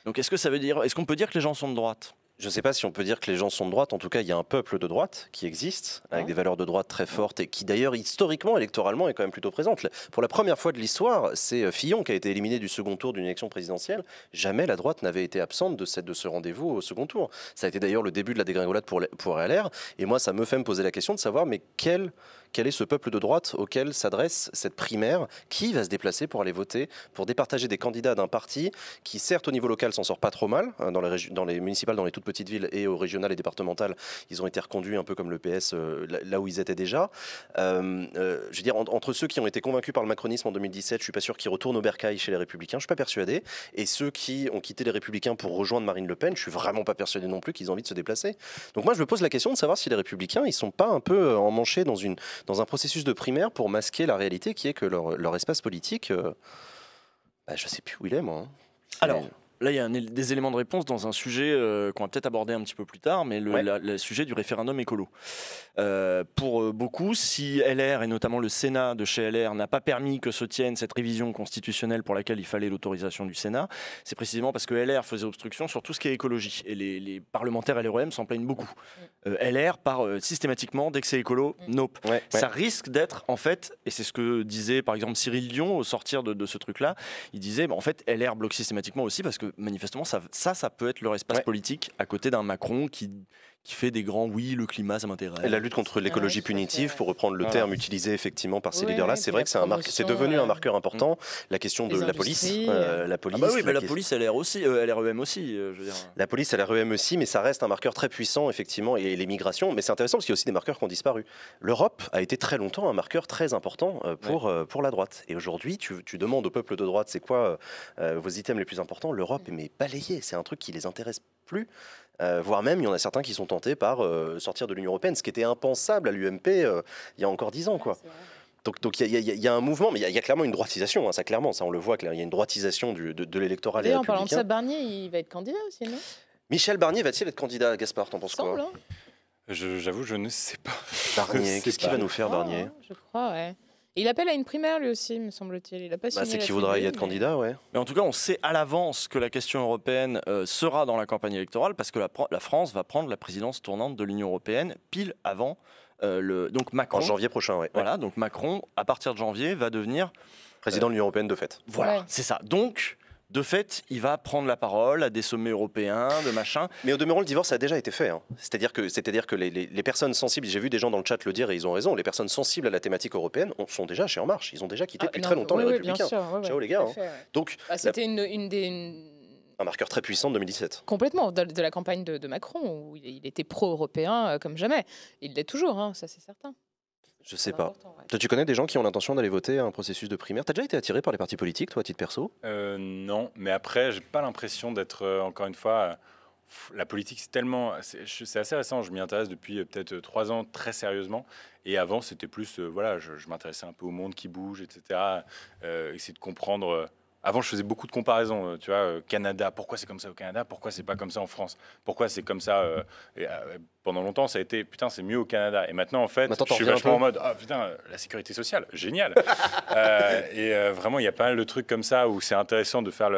Speaker 2: Donc, ce que ça veut dire. Est-ce qu'on peut dire que les gens sont de droite
Speaker 1: je ne sais pas si on peut dire que les gens sont de droite. En tout cas, il y a un peuple de droite qui existe, avec des valeurs de droite très fortes et qui, d'ailleurs, historiquement, électoralement, est quand même plutôt présente. Pour la première fois de l'histoire, c'est euh, Fillon qui a été éliminé du second tour d'une élection présidentielle. Jamais la droite n'avait été absente de, cette, de ce rendez-vous au second tour. Ça a été d'ailleurs le début de la dégringolade pour, pour LR. Et moi, ça me fait me poser la question de savoir, mais quelle quel est ce peuple de droite auquel s'adresse cette primaire Qui va se déplacer pour aller voter, pour départager des candidats d'un parti qui, certes, au niveau local, s'en sort pas trop mal, hein, dans les, municipales, dans les toutes petites villes et au régional et départemental, ils ont été reconduits un peu comme le PS euh, là où ils étaient déjà. Euh, euh, je veux dire, entre ceux qui ont été convaincus par le macronisme en 2017, je suis pas sûr qu'ils retournent au bercail chez les Républicains, je suis pas persuadé. Et ceux qui ont quitté les Républicains pour rejoindre Marine Le Pen, je suis vraiment pas persuadé non plus qu'ils ont envie de se déplacer. Donc moi, je me pose la question de savoir si les Républicains, ils sont pas un peu emmanchés dans une dans un processus de primaire pour masquer la réalité qui est que leur, espace politique, euh, bah, je ne sais plus où il est, moi. Hein. Alors, Là, il y a des éléments de réponse dans un sujet euh, qu'on va peut-être
Speaker 2: aborder un petit peu plus tard, mais le, sujet du référendum écolo. Euh, pour euh, beaucoup, si LR et notamment le Sénat de chez LR n'a pas permis que se tienne cette révision constitutionnelle pour laquelle il fallait l'autorisation du Sénat, c'est précisément parce que LR faisait obstruction sur tout ce qui est écologie. Et les, les parlementaires LROM s'en plaignent beaucoup. Mm. LR part systématiquement, dès que c'est écolo, mm. nope. Ça risque d'être, en fait, et c'est ce que disait par exemple Cyril Dion au sortir de, ce truc-là, il disait, bah, en fait, LR bloque systématiquement aussi parce que manifestement, ça, ça, peut être leur espace politique à côté d'un Macron qui qui fait des grands oui, le climat, ça m'intéresse. La
Speaker 1: lutte contre l'écologie punitive, pour reprendre le terme utilisé effectivement par ces leaders-là, c'est vrai que c'est devenu un marqueur important. La question de la police, euh, la ah bah police, la, police,
Speaker 2: elle est aussi, euh, REM aussi. Euh, je veux dire.
Speaker 1: La police, elle REM aussi, mais ça reste un marqueur très puissant effectivement. Et les migrations, mais c'est intéressant parce qu'il y a aussi des marqueurs qui ont disparu. L'Europe a été très longtemps un marqueur très important pour pour la droite. Et aujourd'hui, tu, demandes au peuple de droite, c'est quoi vos items les plus importants L'Europe, mais balayée, c'est un truc qui les intéresse plus. Euh, voire même, il y en a certains qui sont tentés par euh, sortir de l'Union européenne, ce qui était impensable à l'UMP euh, il y a encore dix ans. Quoi. Donc il donc y, a un mouvement, mais il y, a clairement une droitisation, hein, ça clairement, ça on le voit, il y a une droitisation de, l'électoral l'électorat. Et en parlant de
Speaker 4: Barnier, il va être candidat aussi, non
Speaker 1: Michel Barnier va-t-il être candidat, Gaspard T'en penses quoi hein. J'avoue, je ne sais pas. Barnier, qu'est-ce qu'il va nous faire, Barnier oh,
Speaker 4: Je crois, ouais. Il appelle à une primaire lui aussi, me semble-t-il. Il bah, C'est qu'il voudra y être candidat,
Speaker 2: ouais. Mais en tout cas, on sait à l'avance que la question européenne euh, sera dans la campagne électorale parce que la, France va prendre la présidence tournante de l'Union européenne pile avant euh, le. Donc Macron. En janvier prochain, ouais. Voilà, donc Macron, à partir de janvier, va devenir. Président de l'Union européenne de fait. Voilà, c'est
Speaker 1: ça. Donc, de fait, il va prendre la parole à des sommets européens, de machin. Mais au demeurant, le divorce a déjà été fait. Hein. C'est-à-dire que, c'est-à-dire que les, personnes sensibles, j'ai vu des gens dans le chat le dire et ils ont raison, les personnes sensibles à la thématique européenne sont déjà chez En Marche. Ils ont déjà quitté ah, depuis très longtemps les Républicains. Ciao les gars. Hein. Donc, bah, c'était une, Un marqueur très puissant de 2017.
Speaker 4: Complètement, de, la campagne de, Macron, où il, était pro-européen euh, comme jamais. Il l'est toujours, hein, ça c'est certain.
Speaker 1: Je sais pas. Toi, tu connais des gens qui ont l'intention d'aller voter à un processus de primaire T'as déjà été attiré par les partis politiques, toi, à titre perso
Speaker 3: euh, Non, mais après, j'ai pas l'impression d'être, euh, encore une fois, euh, la politique, c'est tellement. C'est assez récent, je m'y intéresse depuis peut-être trois ans très sérieusement. Et avant, c'était plus, voilà, je, je m'intéressais un peu au monde qui bouge, etc. essayer de comprendre avant, je faisais beaucoup de comparaisons, euh, tu vois, euh, Canada, pourquoi c'est comme ça au Canada, pourquoi c'est pas comme ça en France, pourquoi c'est comme ça. Euh, pendant longtemps, ça a été putain, c'est mieux au Canada. Et maintenant, en fait, je suis vachement en mode, oh, putain, la sécurité sociale, génial. et vraiment, il y a pas mal de trucs comme ça où c'est intéressant de faire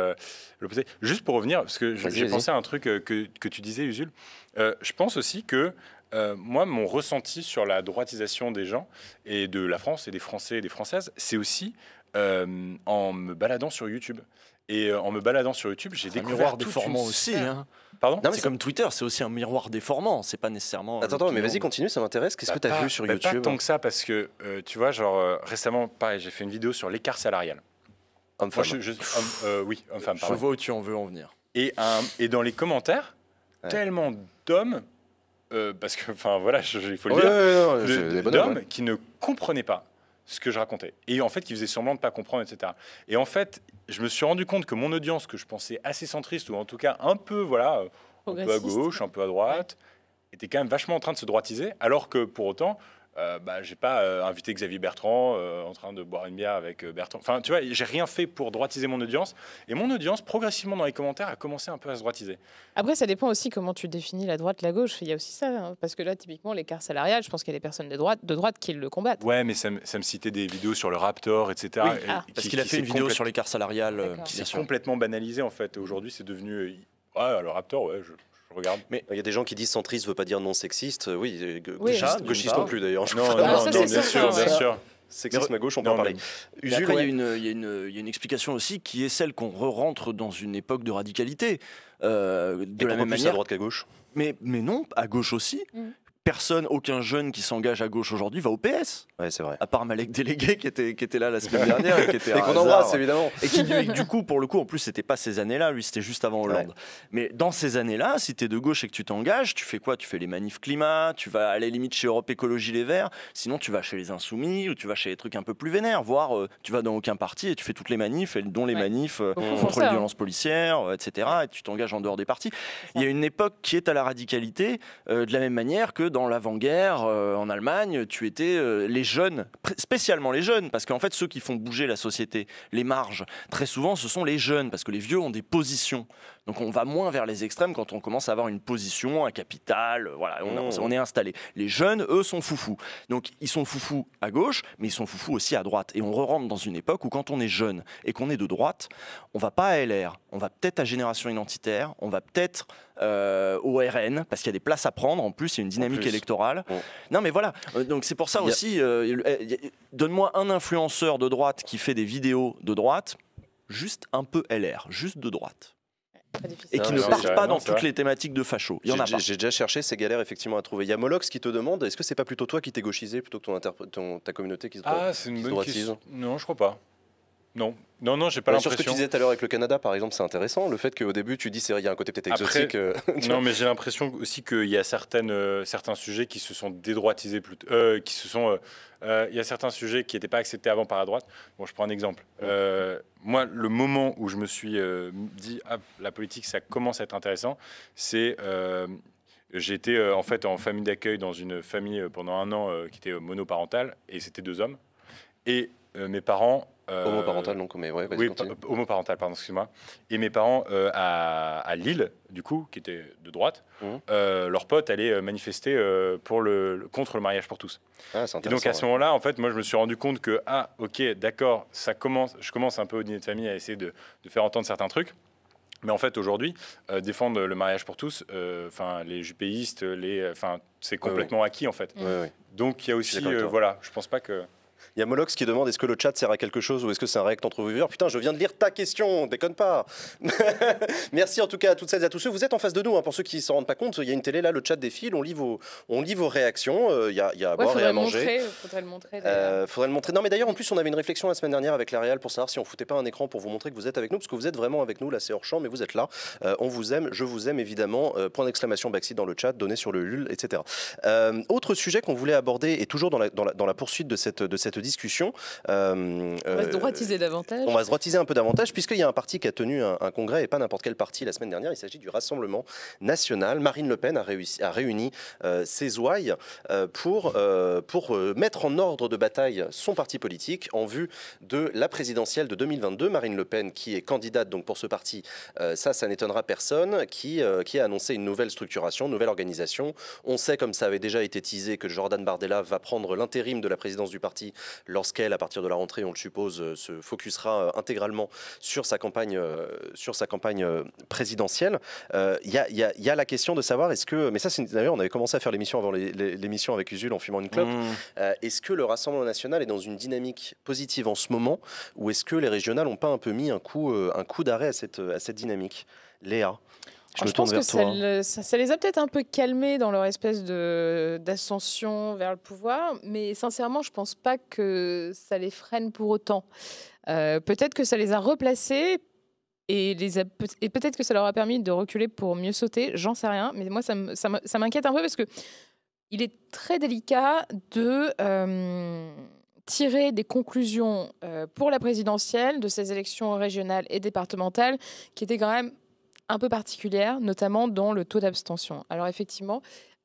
Speaker 3: l'opposé. Juste pour revenir, parce que j'ai pensé à un truc que, que tu disais, Usul. je pense aussi que moi, mon ressenti sur la droitisation des gens et de la France et des Français et des Françaises, c'est aussi euh, en me baladant sur YouTube. Et euh, en me baladant sur YouTube, j'ai découvert un miroir déformant aussi. Hein. Pardon C'est comme Twitter, c'est
Speaker 2: aussi un miroir déformant. C'est pas nécessairement. Euh, attends, attends mais vas-y, continue, ça m'intéresse. Qu'est-ce bah, que tu as vu sur bah, YouTube Pas tant que
Speaker 3: ça, parce que tu vois, genre récemment, pareil, j'ai fait une vidéo sur l'écart salarial. Homme-femme. oui, homme-femme. Je vois où tu en veux en venir. Et, et dans les commentaires, tellement d'hommes, parce que, enfin voilà, il faut le dire, d'hommes qui ne comprenaient pas ce que je racontais. Et en fait, qui faisait semblant de pas comprendre, etc. Et en fait, je me suis rendu compte que mon audience, que je pensais assez centriste, ou en tout cas un peu, voilà, euh,
Speaker 4: un à gauche,
Speaker 3: un peu à droite, était quand même vachement en train de se droitiser, alors que pour autant, euh, bah, j'ai pas euh, invité Xavier Bertrand euh, en train de boire une bière avec Bertrand. Enfin, tu vois, j'ai rien fait pour droitiser mon
Speaker 4: audience. Et mon audience, progressivement dans les commentaires, a commencé un peu à se droitiser. Après, ça dépend aussi comment tu définis la droite, la gauche. Il y a aussi ça, hein. parce que là, typiquement, l'écart salarial, je pense qu'il y a des personnes de droite, qui le combattent.
Speaker 3: Ouais, mais ça, me citait des vidéos sur le Raptor, etc. Oui. Ah. parce qu'il a fait une vidéo sur l'écart salarial qui s'est complètement banalisé en fait. Aujourd'hui, c'est devenu ah, le Raptor, ouais, je mais
Speaker 1: il y a des gens qui disent centriste veut pas dire non sexiste. Euh, oui, euh, ah, déjà, gauchiste non plus d'ailleurs. Non, non, non, bien sûr, bien sûr. Sexisme à gauche, on peut en parler. il y, y, a une explication aussi qui est
Speaker 2: celle qu'on re-rentre dans une époque de radicalité. Euh, de Et la même à droite qu'à gauche mais, mais non, à gauche aussi. Mm personne, aucun jeune qui s'engage à gauche aujourd'hui va au PS. Ouais, c'est vrai. À part Malek Délégué qui était, qui était là la semaine dernière et qui était qu'on embrasse évidemment. Et qui du coup, pour le coup, en plus, c'était pas ces années-là, lui, c'était juste avant Hollande. Mais dans ces années-là, si tu es de gauche et que tu t'engages, tu fais quoi Tu fais les manifs climat, tu vas à la limite chez Europe Écologie Les Verts, sinon tu vas chez les Insoumis ou tu vas chez les trucs un peu plus vénères, voire euh, tu vas dans aucun parti et tu fais toutes les manifs, dont les manifs euh, contre les hein. violences policières, euh, etc. Et tu t'engages en dehors des partis. Il y a une époque qui est à la radicalité de la même manière que dans l'avant-guerre euh, en Allemagne, tu étais euh, les jeunes, spécialement les jeunes, parce qu'en fait ceux qui font bouger la société, les marges, très souvent ce sont les jeunes, parce que les vieux ont des positions donc on va moins vers les extrêmes quand on commence à avoir une position, un capital, euh, voilà, oh. on, est installé. Les jeunes, eux, sont foufous. Donc ils sont foufous à gauche, mais ils sont foufous aussi à droite. Et on re rentre dans une époque où quand on est jeune et qu'on est de droite, on va pas à LR, on va peut-être à Génération Identitaire, on va peut-être euh, au RN, parce qu'il y a des places à prendre, en plus il y a une dynamique électorale. Non mais voilà, euh, donc c'est pour ça aussi, donne-moi un influenceur de droite qui fait des vidéos de droite, juste un peu LR, juste de
Speaker 1: droite et qui ne partent pas dans toutes les thématiques de facho. J'ai déjà cherché ces galères effectivement à trouver. Il y Molox qui te demande est-ce que c'est pas plutôt toi qui t'es gauchisé plutôt que ton, ta communauté qui se Ah, c'est une bonne question.
Speaker 3: Non, je crois pas. Non, non, non, j'ai pas l'impression. Sur ce que tu disais tout à l'heure avec
Speaker 1: le Canada, par exemple, c'est intéressant. Le fait qu'au début, tu dis qu'il y a un côté peut-être exotique. Euh, non, mais j'ai
Speaker 3: l'impression aussi qu'il y a certaines, euh, certains sujets qui se sont dédroitisés plus euh, qui se sont. il y a certains sujets qui n'étaient pas acceptés avant par la droite. Bon, je prends un exemple. moi, le moment où je me suis dit ah, la politique, ça commence à être intéressant, c'est j'étais en fait en famille d'accueil dans une famille pendant un an qui était monoparentale et c'était deux hommes et mes parents euh, homoparental, donc, mais ouais, Oui, homoparental, pardon, excuse-moi. Et mes parents euh, à, à, Lille, du coup, qui étaient de droite, leurs mmh. leur pote allait euh, manifester pour le, contre le mariage pour tous.
Speaker 1: Ah, et donc à ce moment-là,
Speaker 3: en fait, moi, je me suis rendu compte que, ah, ok, d'accord, ça commence, je commence un peu au dîner de famille à essayer de, de faire entendre certains trucs. Mais en fait, aujourd'hui, défendre le mariage pour tous, enfin les jupéistes, les, enfin c'est complètement acquis en fait. Donc il y a aussi, voilà, je pense pas que.
Speaker 1: Il y a Molox qui demande est-ce que le chat sert à quelque chose ou est-ce que c'est un React vous Putain, je viens de lire ta question, déconne pas. Merci en tout cas à toutes celles et à tous ceux. Vous êtes en face de nous, hein, pour ceux qui ne s'en rendent pas compte. Il y a une télé là, le chat défile, on lit vos, on lit vos réactions. Euh, il y, a, à boire et à manger.
Speaker 4: faudrait le montrer. Euh,
Speaker 1: faudrait le montrer. Non, mais d'ailleurs, en plus, on avait une réflexion la semaine dernière avec la Real pour savoir si on foutait pas un écran pour vous montrer que vous êtes avec nous, parce que vous êtes vraiment avec nous. Là, c'est hors champ, mais vous êtes là. Euh, on vous aime, je vous aime évidemment. point d'exclamation backseat dans le chat, donné sur le LUL, etc. autre sujet qu'on voulait aborder, et toujours dans la, dans la poursuite de cette, de cette cette discussion. Euh, on va se euh,
Speaker 4: droitiser davantage. On va
Speaker 1: se droitiser un peu davantage, puisqu'il y a un parti qui a tenu un, congrès, et pas n'importe quel parti, la semaine dernière. Il s'agit du Rassemblement national. Marine Le Pen a, réussi, réuni euh, ses ouailles pour, pour mettre en ordre de bataille son parti politique en vue de la présidentielle de 2022. Marine Le Pen, qui est candidate donc pour ce parti, ça, ça n'étonnera personne, qui, qui a annoncé une nouvelle structuration, une nouvelle organisation. On sait, comme ça avait déjà été teasé, que Jordan Bardella va prendre l'intérim de la présidence du parti lorsqu'elle, à partir de la rentrée, on le suppose, euh, se focusera euh, intégralement sur sa campagne, euh, sur sa campagne présidentielle. Il y a, la question de savoir est-ce que, mais ça, c'est d'ailleurs, on avait commencé à faire l'émission avant l'émission avec Usul en fumant une clope. Mmh. est-ce que le Rassemblement national est dans une dynamique positive en ce moment, ou est-ce que les régionales n'ont pas un peu mis un coup, d'arrêt à cette dynamique Léa je, pense que
Speaker 4: ça, les a peut-être un peu calmés dans leur espèce de d'ascension vers le pouvoir, mais sincèrement, je pense pas que ça les freine pour autant. Euh, peut-être que ça les a replacés et, les et peut-être que ça leur a permis de reculer pour mieux sauter. J'en sais rien, mais moi ça m'inquiète un peu parce que il est très délicat de euh, tirer des conclusions euh, pour la présidentielle de ces élections régionales et départementales qui étaient quand même un peu particulière, notamment dans le taux d'abstention. Alors effectivement,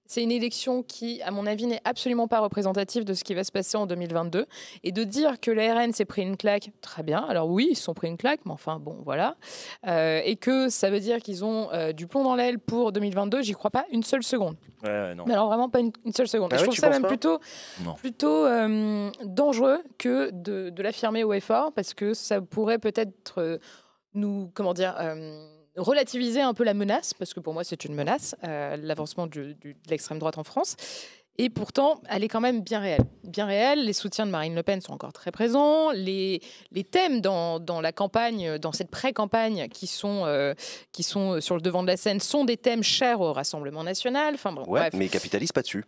Speaker 4: c'est une élection qui, à mon avis, n'est absolument pas représentative de ce qui va se passer en 2022. Et de dire que l'ARN s'est pris une claque, très bien. Alors oui, ils se sont pris une claque, mais enfin bon, voilà. Euh, et que ça veut dire qu'ils ont euh, du plomb dans l'aile pour 2022, j'y crois pas une seule seconde.
Speaker 2: Mais alors
Speaker 4: vraiment pas une, seule seconde. Ah je trouve ça même plutôt, plutôt euh, dangereux que de, de l'affirmer au effort, parce que ça pourrait peut-être nous, comment dire relativiser un peu la menace, parce que pour moi c'est une menace, euh, l'avancement de l'extrême droite en France. Et pourtant, elle est quand même bien réelle. Bien réelle, les soutiens de Marine Le Pen sont encore très présents, les, les thèmes dans, la campagne, dans cette pré-campagne qui, sont euh, qui sont euh, sur le devant de la scène sont des thèmes chers au Rassemblement national. Enfin, ouais,
Speaker 1: mais ils pas dessus.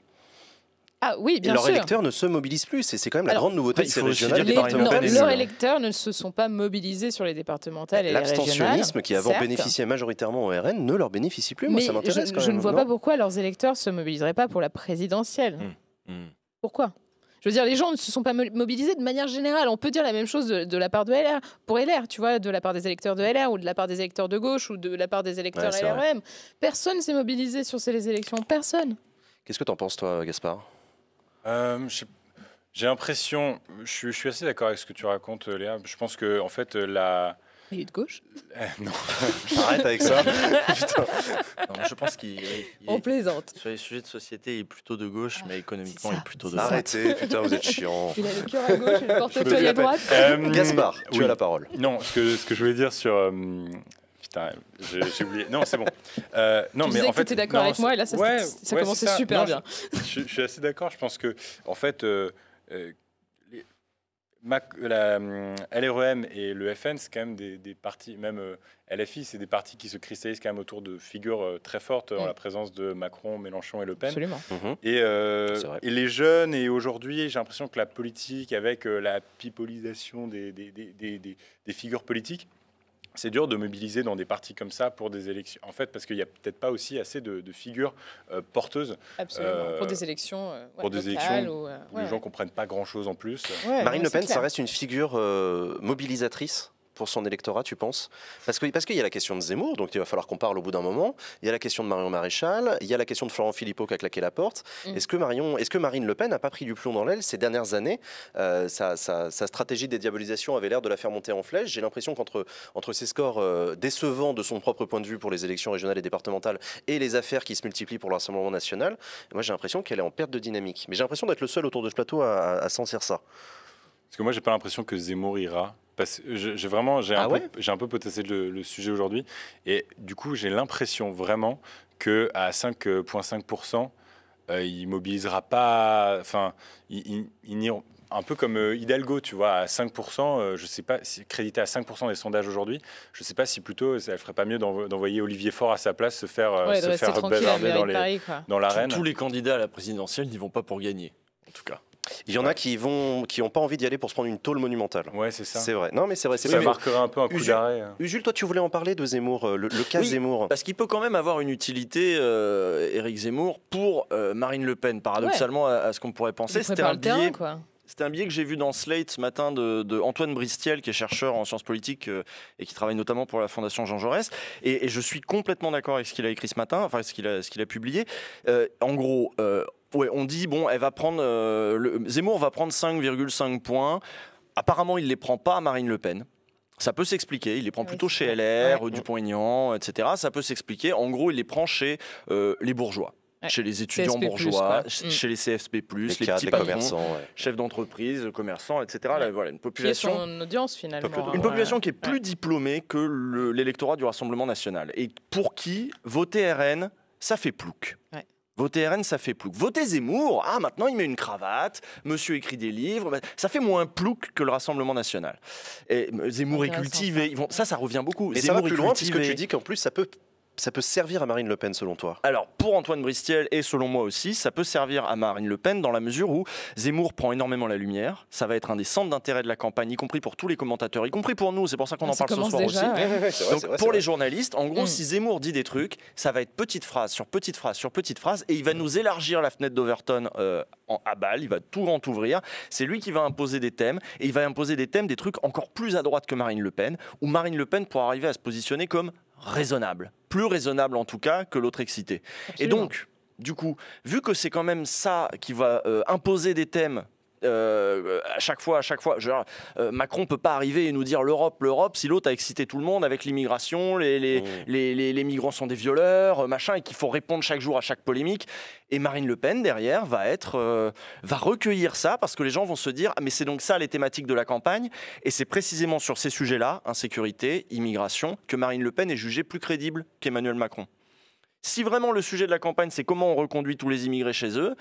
Speaker 4: Ah oui, bien et leurs électeurs
Speaker 1: ne se mobilisent plus. C'est quand même la grande nouveauté de ces régionales. leurs
Speaker 4: électeurs ne se sont pas mobilisés sur les départementales et les régionales. L'abstentionnisme qui avant bénéficié bénéficiait
Speaker 1: majoritairement au RN ne leur bénéficie plus. Moi, ça m'intéresse je Je ne vois pas
Speaker 4: pourquoi leurs électeurs se mobiliseraient pas pour la présidentielle. Hum,
Speaker 1: hum. Pourquoi
Speaker 4: je veux dire, les gens ne se sont pas mobilisés de manière générale. On peut dire la même chose de, la part de LR, pour LR, tu vois, de la part des électeurs de LR ou de la part des électeurs de gauche ou de la part des électeurs LRM. Personne s'est mobilisé sur ces élections, personne.
Speaker 1: Qu'est-ce que t'en penses, toi, Gaspard
Speaker 3: euh, j'ai l'impression, je, suis assez d'accord avec ce que tu racontes, Léa. Je pense que en fait euh, la est de gauche eh, Non, j'arrête avec ça. je pense qu'il. On
Speaker 2: plaisante. Sur les sujets de société, il est plutôt de gauche, ah, mais économiquement, il est plutôt de droite. Arrêtez, putain, vous êtes chiant. Il a le cœur
Speaker 4: à gauche et le à droite. Euh, Gaspard,
Speaker 3: tu as la parole. Non, ce que, ce que je voulais dire sur, putain, j'ai oublié. Non, c'est bon. Euh, non, tu mais en d'accord avec moi et là, ça, commençait super bien. Je, suis assez d'accord. Je pense que, en fait, euh, euh les, la, euh, LREM et le FN, c'est quand même des, partis, même LFI, c'est des partis qui se cristallisent quand même autour de figures très fortes, en mm. la présence de Macron, Mélenchon et Le Pen. Absolument. Mm-hmm. Et, et, les jeunes, et aujourd'hui, j'ai l'impression que la politique, avec la pipolisation des, des figures politiques, c'est dur de mobiliser dans des partis comme ça pour des élections. En fait, parce qu'il n'y a peut-être pas aussi assez de, figures euh, porteuses. Absolument. pour euh, des
Speaker 4: élections. Euh, pour des élections où les gens ne
Speaker 3: comprennent pas grand-chose en plus.
Speaker 4: Marine Le Pen, ça reste
Speaker 1: une figure mobilisatrice pour son électorat, tu penses Parce qu'il parce qu'il y a la question de Zemmour, donc il va falloir qu'on parle au bout d'un moment. Il y a la question de Marion Maréchal, il y a la question de Florent Philippot qui a claqué la porte. Mm. Est-ce que, Marion, est que Marine Le Pen n'a pas pris du plomb dans l'aile ces dernières années euh, sa, stratégie de dédiabolisation avait l'air de la faire monter en flèche. J'ai l'impression qu'entre entre ses scores euh, décevants de son propre point de vue pour les élections régionales et départementales et les affaires qui se multiplient pour le Rassemblement national, moi j'ai l'impression qu'elle est en perte de dynamique. Mais j'ai l'impression d'être le seul autour de ce plateau à, à sentir ça.
Speaker 3: Parce que moi, j'ai pas l'impression que Zemmour ira. Parce que vraiment, ah j'ai un, peu, un peu potassé le, sujet aujourd'hui. Et du coup, j'ai l'impression vraiment qu'à 5,5%, il il mobilisera pas. Enfin, il, un peu comme euh, Hidalgo, tu vois, à 5%, je euh, je sais pas, crédité à 5% des sondages aujourd'hui, je sais pas si plutôt ça ne ferait pas mieux d'envoyer Olivier Faure à sa place se faire, euh, se faire dans, la dans l'arène. Tous les candidats à la présidentielle n'y vont
Speaker 2: pas pour gagner, en tout cas.
Speaker 3: Il y en a qui vont,
Speaker 1: qui n'ont pas envie d'y aller pour se prendre une tôle monumentale. Ouais, c'est ça. C'est vrai. Non, mais c'est vrai. ça marquerait un peu un coup d'arrêt. Hein. Usul, toi, tu voulais en parler de Zemmour, euh, le, cas Zemmour.
Speaker 2: Parce qu'il peut quand même avoir une utilité, euh, Éric Zemmour, pour euh, Marine Le Pen, paradoxalement à, ce qu'on pourrait penser. C'était un billet. quoi. C'était un billet que j'ai vu dans Slate ce matin de, Antoine Bristiel, qui est chercheur en sciences politiques euh, et qui travaille notamment pour la Fondation Jean Jaurès. Et, je suis complètement d'accord avec ce qu'il a écrit ce matin, enfin ce qu'il a, ce a publié. en gros, ouais, on dit, bon, elle va prendre, euh, Zemmour va prendre 5,5 points. Apparemment, il ne les prend pas à Marine Le Pen. Ça peut s'expliquer. Il les prend plutôt chez LR, Dupont-Aignan, etc. Ça peut s'expliquer. En gros, il les prend chez euh, les bourgeois.
Speaker 4: Chez les étudiants bourgeois, mm. chez
Speaker 2: les CFP+, les, commerçants, chefs d'entreprise, commerçants, etc. voilà, une population, qui est
Speaker 4: audience finalement. une population qui est
Speaker 2: plus diplômée que l'électorat du Rassemblement national et pour qui voter RN, ça fait plouc. Voter RN, ça fait plouc. Voter Zemmour, ah maintenant il met une cravate, monsieur écrit des livres, bah, ça fait moins plouc que le Rassemblement national. Et euh, Zemmour est cultivé, ça, ça revient beaucoup. Zemmour ça va plus loin puisque tu dis
Speaker 1: qu'en plus ça peut ça peut servir à Marine Le Pen selon toi
Speaker 2: Alors pour Antoine Bristiel et selon moi aussi, ça peut servir à Marine Le Pen dans la mesure où Zemmour prend énormément la lumière, ça va être un des centres d'intérêt de la campagne, y compris pour tous les commentateurs, y compris pour nous, c'est pour ça qu'on ah, en parle ce soir aussi. Donc pour les journalistes, en gros, mm. si Zemmour dit des trucs, ça va être petite phrase sur petite phrase sur petite phrase, et il va nous élargir la fenêtre d'Overton euh, en, à balle, il va tout grand ouvrir, c'est lui qui va imposer des thèmes, et il va imposer des thèmes, des trucs encore plus à droite que Marine Le Pen, où Marine Le Pen pourra arriver à se positionner comme raisonnable, plus raisonnable en tout cas que l'autre excité. Et donc, du coup, vu que c'est quand même ça qui va euh, imposer des thèmes euh, à chaque fois, à chaque fois. Genre, euh, Macron peut pas arriver et nous dire l'Europe, l'Europe, si l'autre a excité tout le monde avec l'immigration, les, les, mmh. migrants sont des violeurs, euh, machin, et qu'il faut répondre chaque jour à chaque polémique. Et Marine Le Pen, derrière, va être, va recueillir ça parce que les gens vont se dire, ah, mais c'est donc ça les thématiques de la campagne. Et c'est précisément sur ces sujets-là, insécurité, immigration, que Marine Le Pen est jugée plus crédible qu'Emmanuel Macron. Si vraiment le sujet de la campagne, c'est comment on reconduit tous les immigrés chez eux,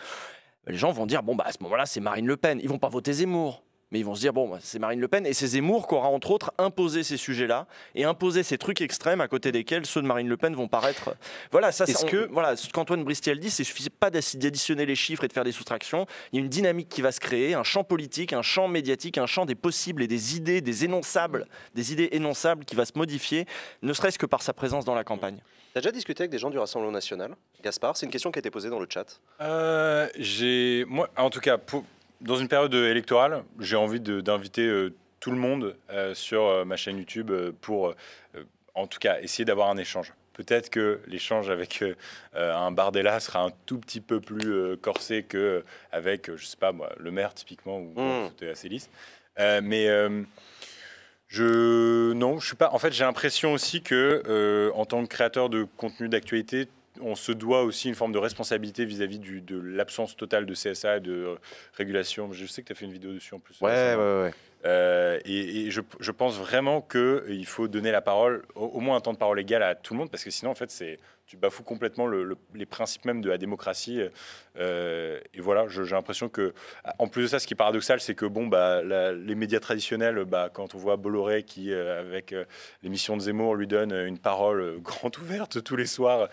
Speaker 2: bah, les gens vont dire bon, bah, à ce moment-là, c'est Marine Le Pen. Ils vont pas voter Zemmour. Mais ils vont se dire, bon, bah, c'est Marine Le Pen et c'est Zemmour qui aura entre autres imposé ces sujets-là et imposé ces trucs extrêmes à côté desquels ceux de Marine Le Pen vont paraître. Voilà, ça, c'est que voilà, ce qu'Antoine Bristiel dit, c'est suffit pas d'additionner les chiffres et de faire des soustractions. Il y a une dynamique qui va se créer, un champ politique, un champ médiatique, un champ des possibles et des idées, des énonçables, des idées énonçables qui va se modifier,
Speaker 1: ne serait-ce que par sa présence dans la campagne. T'as déjà discuté avec des gens du Rassemblement National Gaspard, c'est une question qui a été posée dans le chat.
Speaker 3: Euh, j'ai, moi, en tout cas, pour, dans une période électorale, j'ai envie d'inviter euh, tout le monde euh, sur ma chaîne YouTube pour, en tout cas, essayer d'avoir un échange. Peut-être que l'échange avec un Bardella sera un tout petit peu plus corsé que avec, je sais pas moi, le maire typiquement ou mmh. c'était assez lisse. mais je non, je suis pas. En fait, j'ai l'impression aussi que euh, en tant que créateur de contenu d'actualité, on se doit aussi une forme de responsabilité vis-à-vis de l'absence totale de CSA et de euh, régulation. Je sais que tu as fait une vidéo dessus en plus. Ouais, ouais, ouais. Euh, et, je, pense vraiment qu'il faut donner la parole, au, au, moins un temps de parole égal à tout le monde, parce que sinon, en fait, c'est tu bafoues complètement les principes même de la démocratie. Euh, et voilà, j'ai l'impression que, en plus de ça, ce qui est paradoxal, c'est que bon, bah, les médias traditionnels, bah, quand on voit Bolloré qui, euh, avec euh, l'émission de Zemmour, lui donne une parole grande ouverte tous les soirs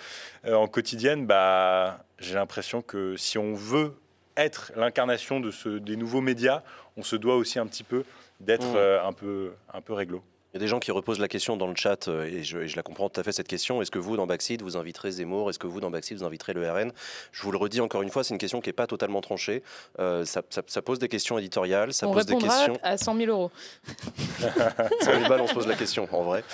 Speaker 3: en quotidienne, bah, j'ai l'impression que si on veut être l'incarnation de des nouveaux médias, on se doit aussi un petit peu d'être mmh. un peu un peu réglo. Il y a des gens qui reposent la question dans le chat,
Speaker 1: et je, la comprends tout à fait cette question. Est-ce que vous, dans Backseat, vous inviterez Zemmour Est-ce que vous, dans Backseat, vous inviterez le RN Je vous le redis encore une fois, c'est une question qui n'est pas totalement tranchée. ça, ça, pose des questions éditoriales, ça pose des questions.
Speaker 4: à 100 000 euros.
Speaker 1: 100 000 balles, on se pose la question, en vrai.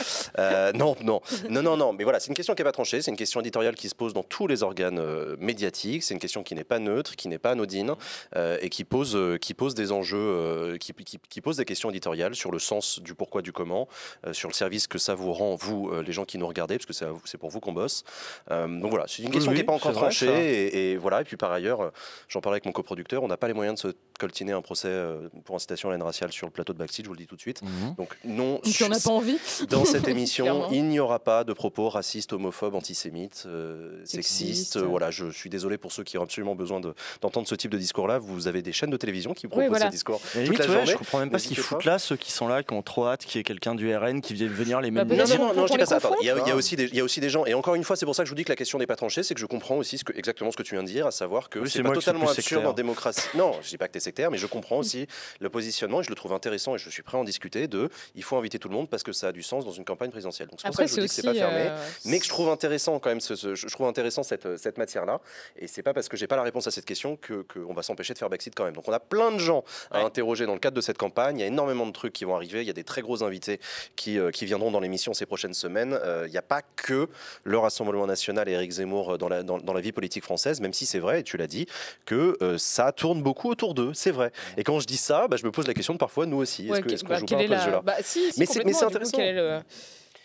Speaker 1: non, non, non, non, non. Mais voilà, c'est une question qui n'est pas tranchée, c'est une question éditoriale qui se pose dans tous les organes médiatiques. C'est une question qui n'est pas neutre, qui n'est pas anodine, et qui pose, qui pose des enjeux, qui, qui, qui pose des questions éditoriales sur le sens du pourquoi, du comment. Euh, sur le service que ça vous rend, vous, euh, les gens qui nous regardez, parce que c'est pour vous qu'on bosse. Euh, donc voilà, c'est une question qui n'est pas encore tranchée. et, voilà, et puis par ailleurs, j'en parlais avec mon coproducteur, on n'a pas les moyens de se coltiner un procès euh, pour incitation à la haine raciale sur le plateau de Backseat, je vous le dis tout de suite. Mhm. Donc non,
Speaker 4: si on pas envie. dans cette émission, il n'y
Speaker 1: aura pas de propos racistes, homophobes, antisémites, euh, sexistes. Euh, voilà, je, suis désolé pour ceux qui ont absolument besoin d'entendre ce type de discours-là. Vous avez des chaînes de télévision qui proposent ces discours. là je comprends même pas ce qu'ils foutent là, ceux qui sont là, qui ont trop hâte qu'il y quelqu'un du RN qui vient venir les bah, mêmes. non, non, non, non, je pas ça. Il y, a, y, ah. aussi des, aussi des gens. Et encore une fois, c'est pour ça que je vous dis que la question n'est pas tranchée, c'est que je comprends aussi exactement ce que tu viens de dire, à savoir que c'est pas totalement absurde en démocratie. Non, je dis pas que mais je comprends aussi le positionnement et je le trouve intéressant et je suis prêt à en discuter de il faut inviter tout le monde parce que ça a du sens dans une campagne présidentielle. Donc c'est pour ça que je dis que c'est pas fermé, euh, mais que je trouve intéressant quand même, je trouve intéressant euh, cette, matière-là et c'est pas parce que j'ai pas la réponse à cette question qu'on va s'empêcher de faire Brexit quand même. Donc on a plein de gens à interroger dans le cadre de cette campagne, il y a énormément de trucs qui vont arriver, il y a des très gros invités qui, euh, viendront dans l'émission ces prochaines semaines. il n'y a pas que le Rassemblement national et Éric Zemmour dans la, dans, dans la vie politique française, même si c'est vrai, et tu l'as dit, que ça tourne beaucoup autour d'eux c'est vrai. Et quand je dis ça, bah, je me pose la question de parfois, nous aussi,
Speaker 2: est-ce que qu'on bah, joue pas un peu la... Bah, mais c'est intéressant.
Speaker 4: Coup,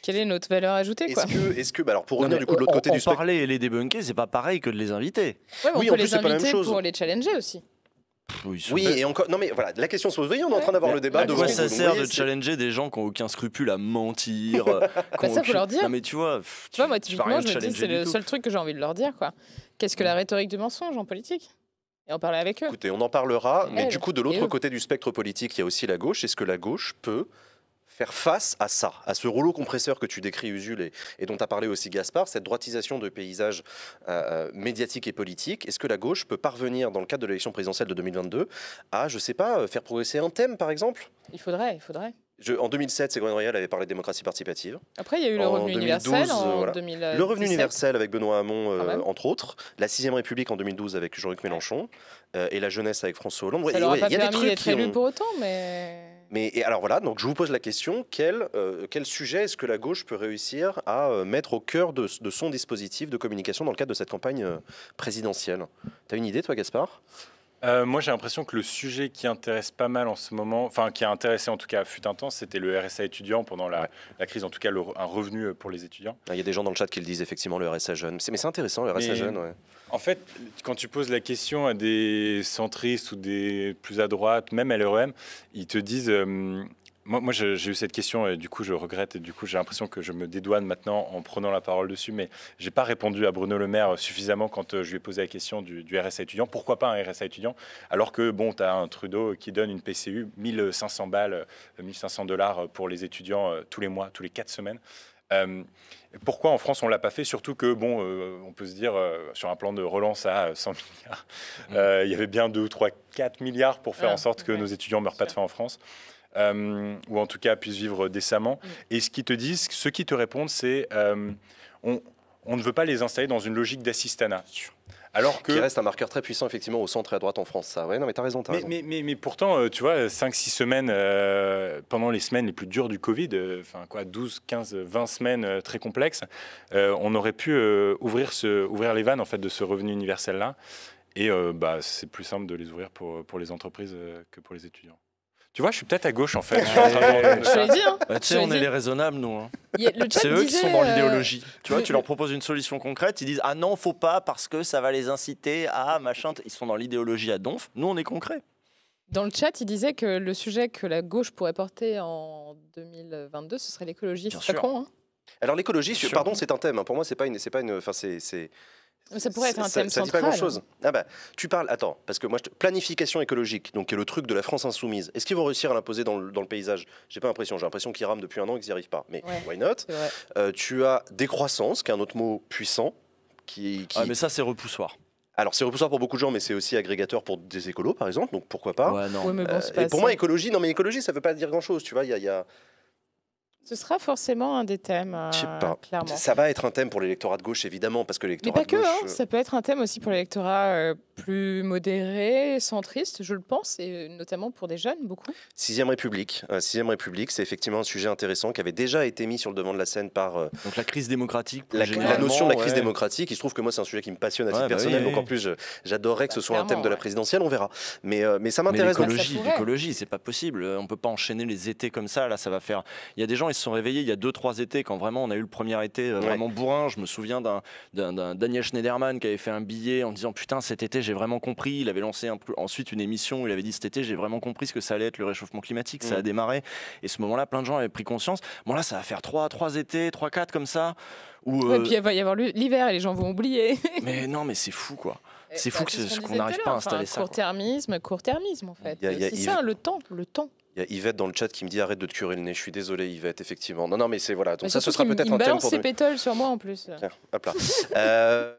Speaker 4: quelle est notre valeur ajoutée Est-ce
Speaker 2: que, alors pour revenir du coup de l'autre côté du spectre, parler et les débunker, c'est pas pareil que de les inviter.
Speaker 4: oui, en plus, les pas la même chose. pour les challenger aussi.
Speaker 2: Oui,
Speaker 1: et encore. Non, mais voilà, la question se pose.
Speaker 4: Voyez, on est en train d'avoir le débat. De quoi ça sert de challenger
Speaker 2: des gens qui n'ont aucun scrupule à mentir euh, bah Ça, aucun... faut leur dire. mais tu vois, tu, vois moi, typiquement, c'est le seul
Speaker 4: truc que j'ai envie de leur dire, quoi. Qu'est-ce que la rhétorique du mensonge en politique et en parler avec eux.
Speaker 1: Écoutez, on en parlera. Mais du coup, de l'autre côté du spectre politique, il y a aussi la gauche. Est-ce que la gauche peut faire face à ça, à ce rouleau compresseur que tu décris, Usul, et, dont a parlé aussi Gaspard, cette droitisation de paysage euh, euh, médiatique et politique, est-ce que la gauche peut parvenir, dans le cadre de l'élection présidentielle de 2022, à, je ne sais pas, euh, faire progresser un
Speaker 4: thème, par exemple Il faudrait, il faudrait
Speaker 1: en 2007, Ségolène Royal avait parlé de démocratie participative.
Speaker 4: Après, il y a eu le revenu universel en Le revenu
Speaker 1: universel avec Benoît Hamon, euh, entre autres. La Sixième République en 2012 avec Jean-Luc Mélenchon. Euh, et la jeunesse avec François Hollande. Il leur a y a permis d'être pour
Speaker 4: autant, mais...
Speaker 1: Mais alors voilà, donc je vous pose la question quel, euh, quel sujet est-ce que la gauche peut réussir à mettre au cœur de, son dispositif de communication dans le cadre de cette campagne présidentielle
Speaker 3: présidentielle T'as une idée, toi, Gaspard euh, moi, j'ai l'impression que le sujet qui intéresse pas mal en ce moment, enfin qui a intéressé en tout cas à fut un temps, c'était le RSA étudiant pendant la, crise, en tout cas un revenu euh, pour les étudiants.
Speaker 1: Il y a des gens dans le chat qui le disent effectivement, le RSA jeune. Mais c'est intéressant, le RSA jeune.
Speaker 3: En fait, quand tu poses la question à des centristes ou des plus à droite, même à l'EREM, ils te disent. Euh, moi, j'ai eu cette question et du coup, je regrette et du coup, j'ai l'impression que je me dédouane maintenant en prenant la parole dessus, mais j'ai pas répondu à Bruno Le Maire suffisamment quand euh, je lui ai posé la question du, RSA étudiant. Pourquoi pas un RSA étudiant Alors que, bon, tu as un Trudeau qui donne une PCU 1500 balles, 1500 euh, dollars euh, pour les étudiants tous les mois, tous les quatre semaines. pourquoi en France on l'a pas fait Surtout que bon, on peut se dire sur un plan de relance à 100 milliards, mmh. il y avait bien 2, 3, 4 milliards pour faire ah, en sorte que nos étudiants meurent pas de faim en France. Euh, ou en tout cas puissent vivre décemment. Mm. Et ce qu'ils te disent, ce qui te répondent, c'est euh, on, ne veut pas les installer dans une logique d'assistanat. Alors que... Qui reste un marqueur très puissant, effectivement, au centre et à droite en France, ça. Ouais, non, mais raison, as raison. Mais, mais, mais, pourtant, euh, tu vois, 5-6 semaines, euh, pendant les semaines les plus dures du Covid, enfin quoi, 12, 15, 20 semaines très complexes, on aurait pu ouvrir, ce, ouvrir les vannes, en fait, de ce revenu universel-là. Et bah, c'est plus simple de les ouvrir pour, pour les entreprises que pour les étudiants. Tu vois, je suis peut-être à gauche en fait. je l'ai dit. Hein. Bah, tu sais, on est les raisonnables, nous. Hein.
Speaker 4: C'est
Speaker 2: eux qui sont dans euh, l'idéologie. Tu vois, tu leur proposes une solution concrète, ils disent Ah non, faut pas parce que ça va les inciter à machin. Ils sont dans l'idéologie à donf. Nous, on est
Speaker 4: concret. Dans le chat, il disait que le sujet que la gauche pourrait porter en 2022, ce serait l'écologie. C'est pas Hein
Speaker 1: Alors l'écologie, pardon, c'est un thème. Hein. Pour moi, c'est pas une, c'est pas une, enfin c'est
Speaker 4: ça pourrait être un thème central. ça, dit pas grand-chose.
Speaker 1: Ah bah, tu parles, attends, parce que moi, je planification écologique, donc qui est le truc de la France insoumise. Est-ce qu'ils vont réussir à l'imposer dans, le paysage J'ai pas l'impression. J'ai l'impression qu'ils rament depuis un an et qu'ils n'y arrivent pas. Mais why not euh, Tu as décroissance, qui est un autre mot puissant. Qui, Ah, mais ça, c'est repoussoir. Alors c'est repoussoir pour beaucoup de gens, mais c'est aussi agrégateur pour des écolos, par exemple. Donc pourquoi pas ouais, non. Euh, pour moi, écologie, non mais écologie, ça veut pas dire grand-chose, tu vois. Il y a
Speaker 4: ce sera forcément un des thèmes. Euh, ça
Speaker 1: va être un thème pour l'électorat de gauche, évidemment, parce que l'électorat. Mais pas que, hein. euh, ça
Speaker 4: peut être un thème aussi pour l'électorat euh, plus modéré, centriste, je le pense, et notamment pour des jeunes, beaucoup.
Speaker 1: Sixième République. Euh, Sixième République, c'est effectivement un sujet intéressant qui avait déjà été mis sur le devant de la scène par. donc la crise démocratique. La, la, notion de la crise démocratique. Il se trouve que moi, c'est un sujet qui me passionne à titre bah personnel, donc en plus, j'adorerais que ce bah, soit un thème de la présidentielle, on verra. Mais, mais ça m'intéresse. Bah, l'écologie, c'est pas
Speaker 2: possible. On peut pas enchaîner les étés comme ça. Là, ça va faire. Il y a des gens, se sont réveillés il y a deux, trois étés, quand vraiment on a eu le premier été euh, vraiment bourrin. Je me souviens d'un Daniel Schneiderman qui avait fait un billet en disant Putain, cet été, j'ai vraiment compris. Il avait lancé ensuite une émission où il avait dit Cet été, j'ai vraiment compris ce que ça allait être le réchauffement climatique. Ça a mm. démarré. Et ce moment-là, plein de gens avaient pris conscience. Bon, là, ça va faire trois, trois étés, 3 quatre comme ça. ou euh, puis il
Speaker 4: va y avoir l'hiver et les gens vont oublier.
Speaker 2: mais non, mais c'est fou, quoi. C'est fou que ce qu'on n'arrive pas à installer c'est ça.
Speaker 4: Court-termisme, court-termisme en fait. C'est ça, le temps, le temps.
Speaker 1: Yvette dans le chat qui me dit arrête de te curer le nez. Je suis désolé Yvette, effectivement. Non, non, mais c'est voilà. Donc ça, ce sera peut-être un thème pour. Il
Speaker 4: balance ses sur moi en plus. Tiens, hop là.
Speaker 1: euh...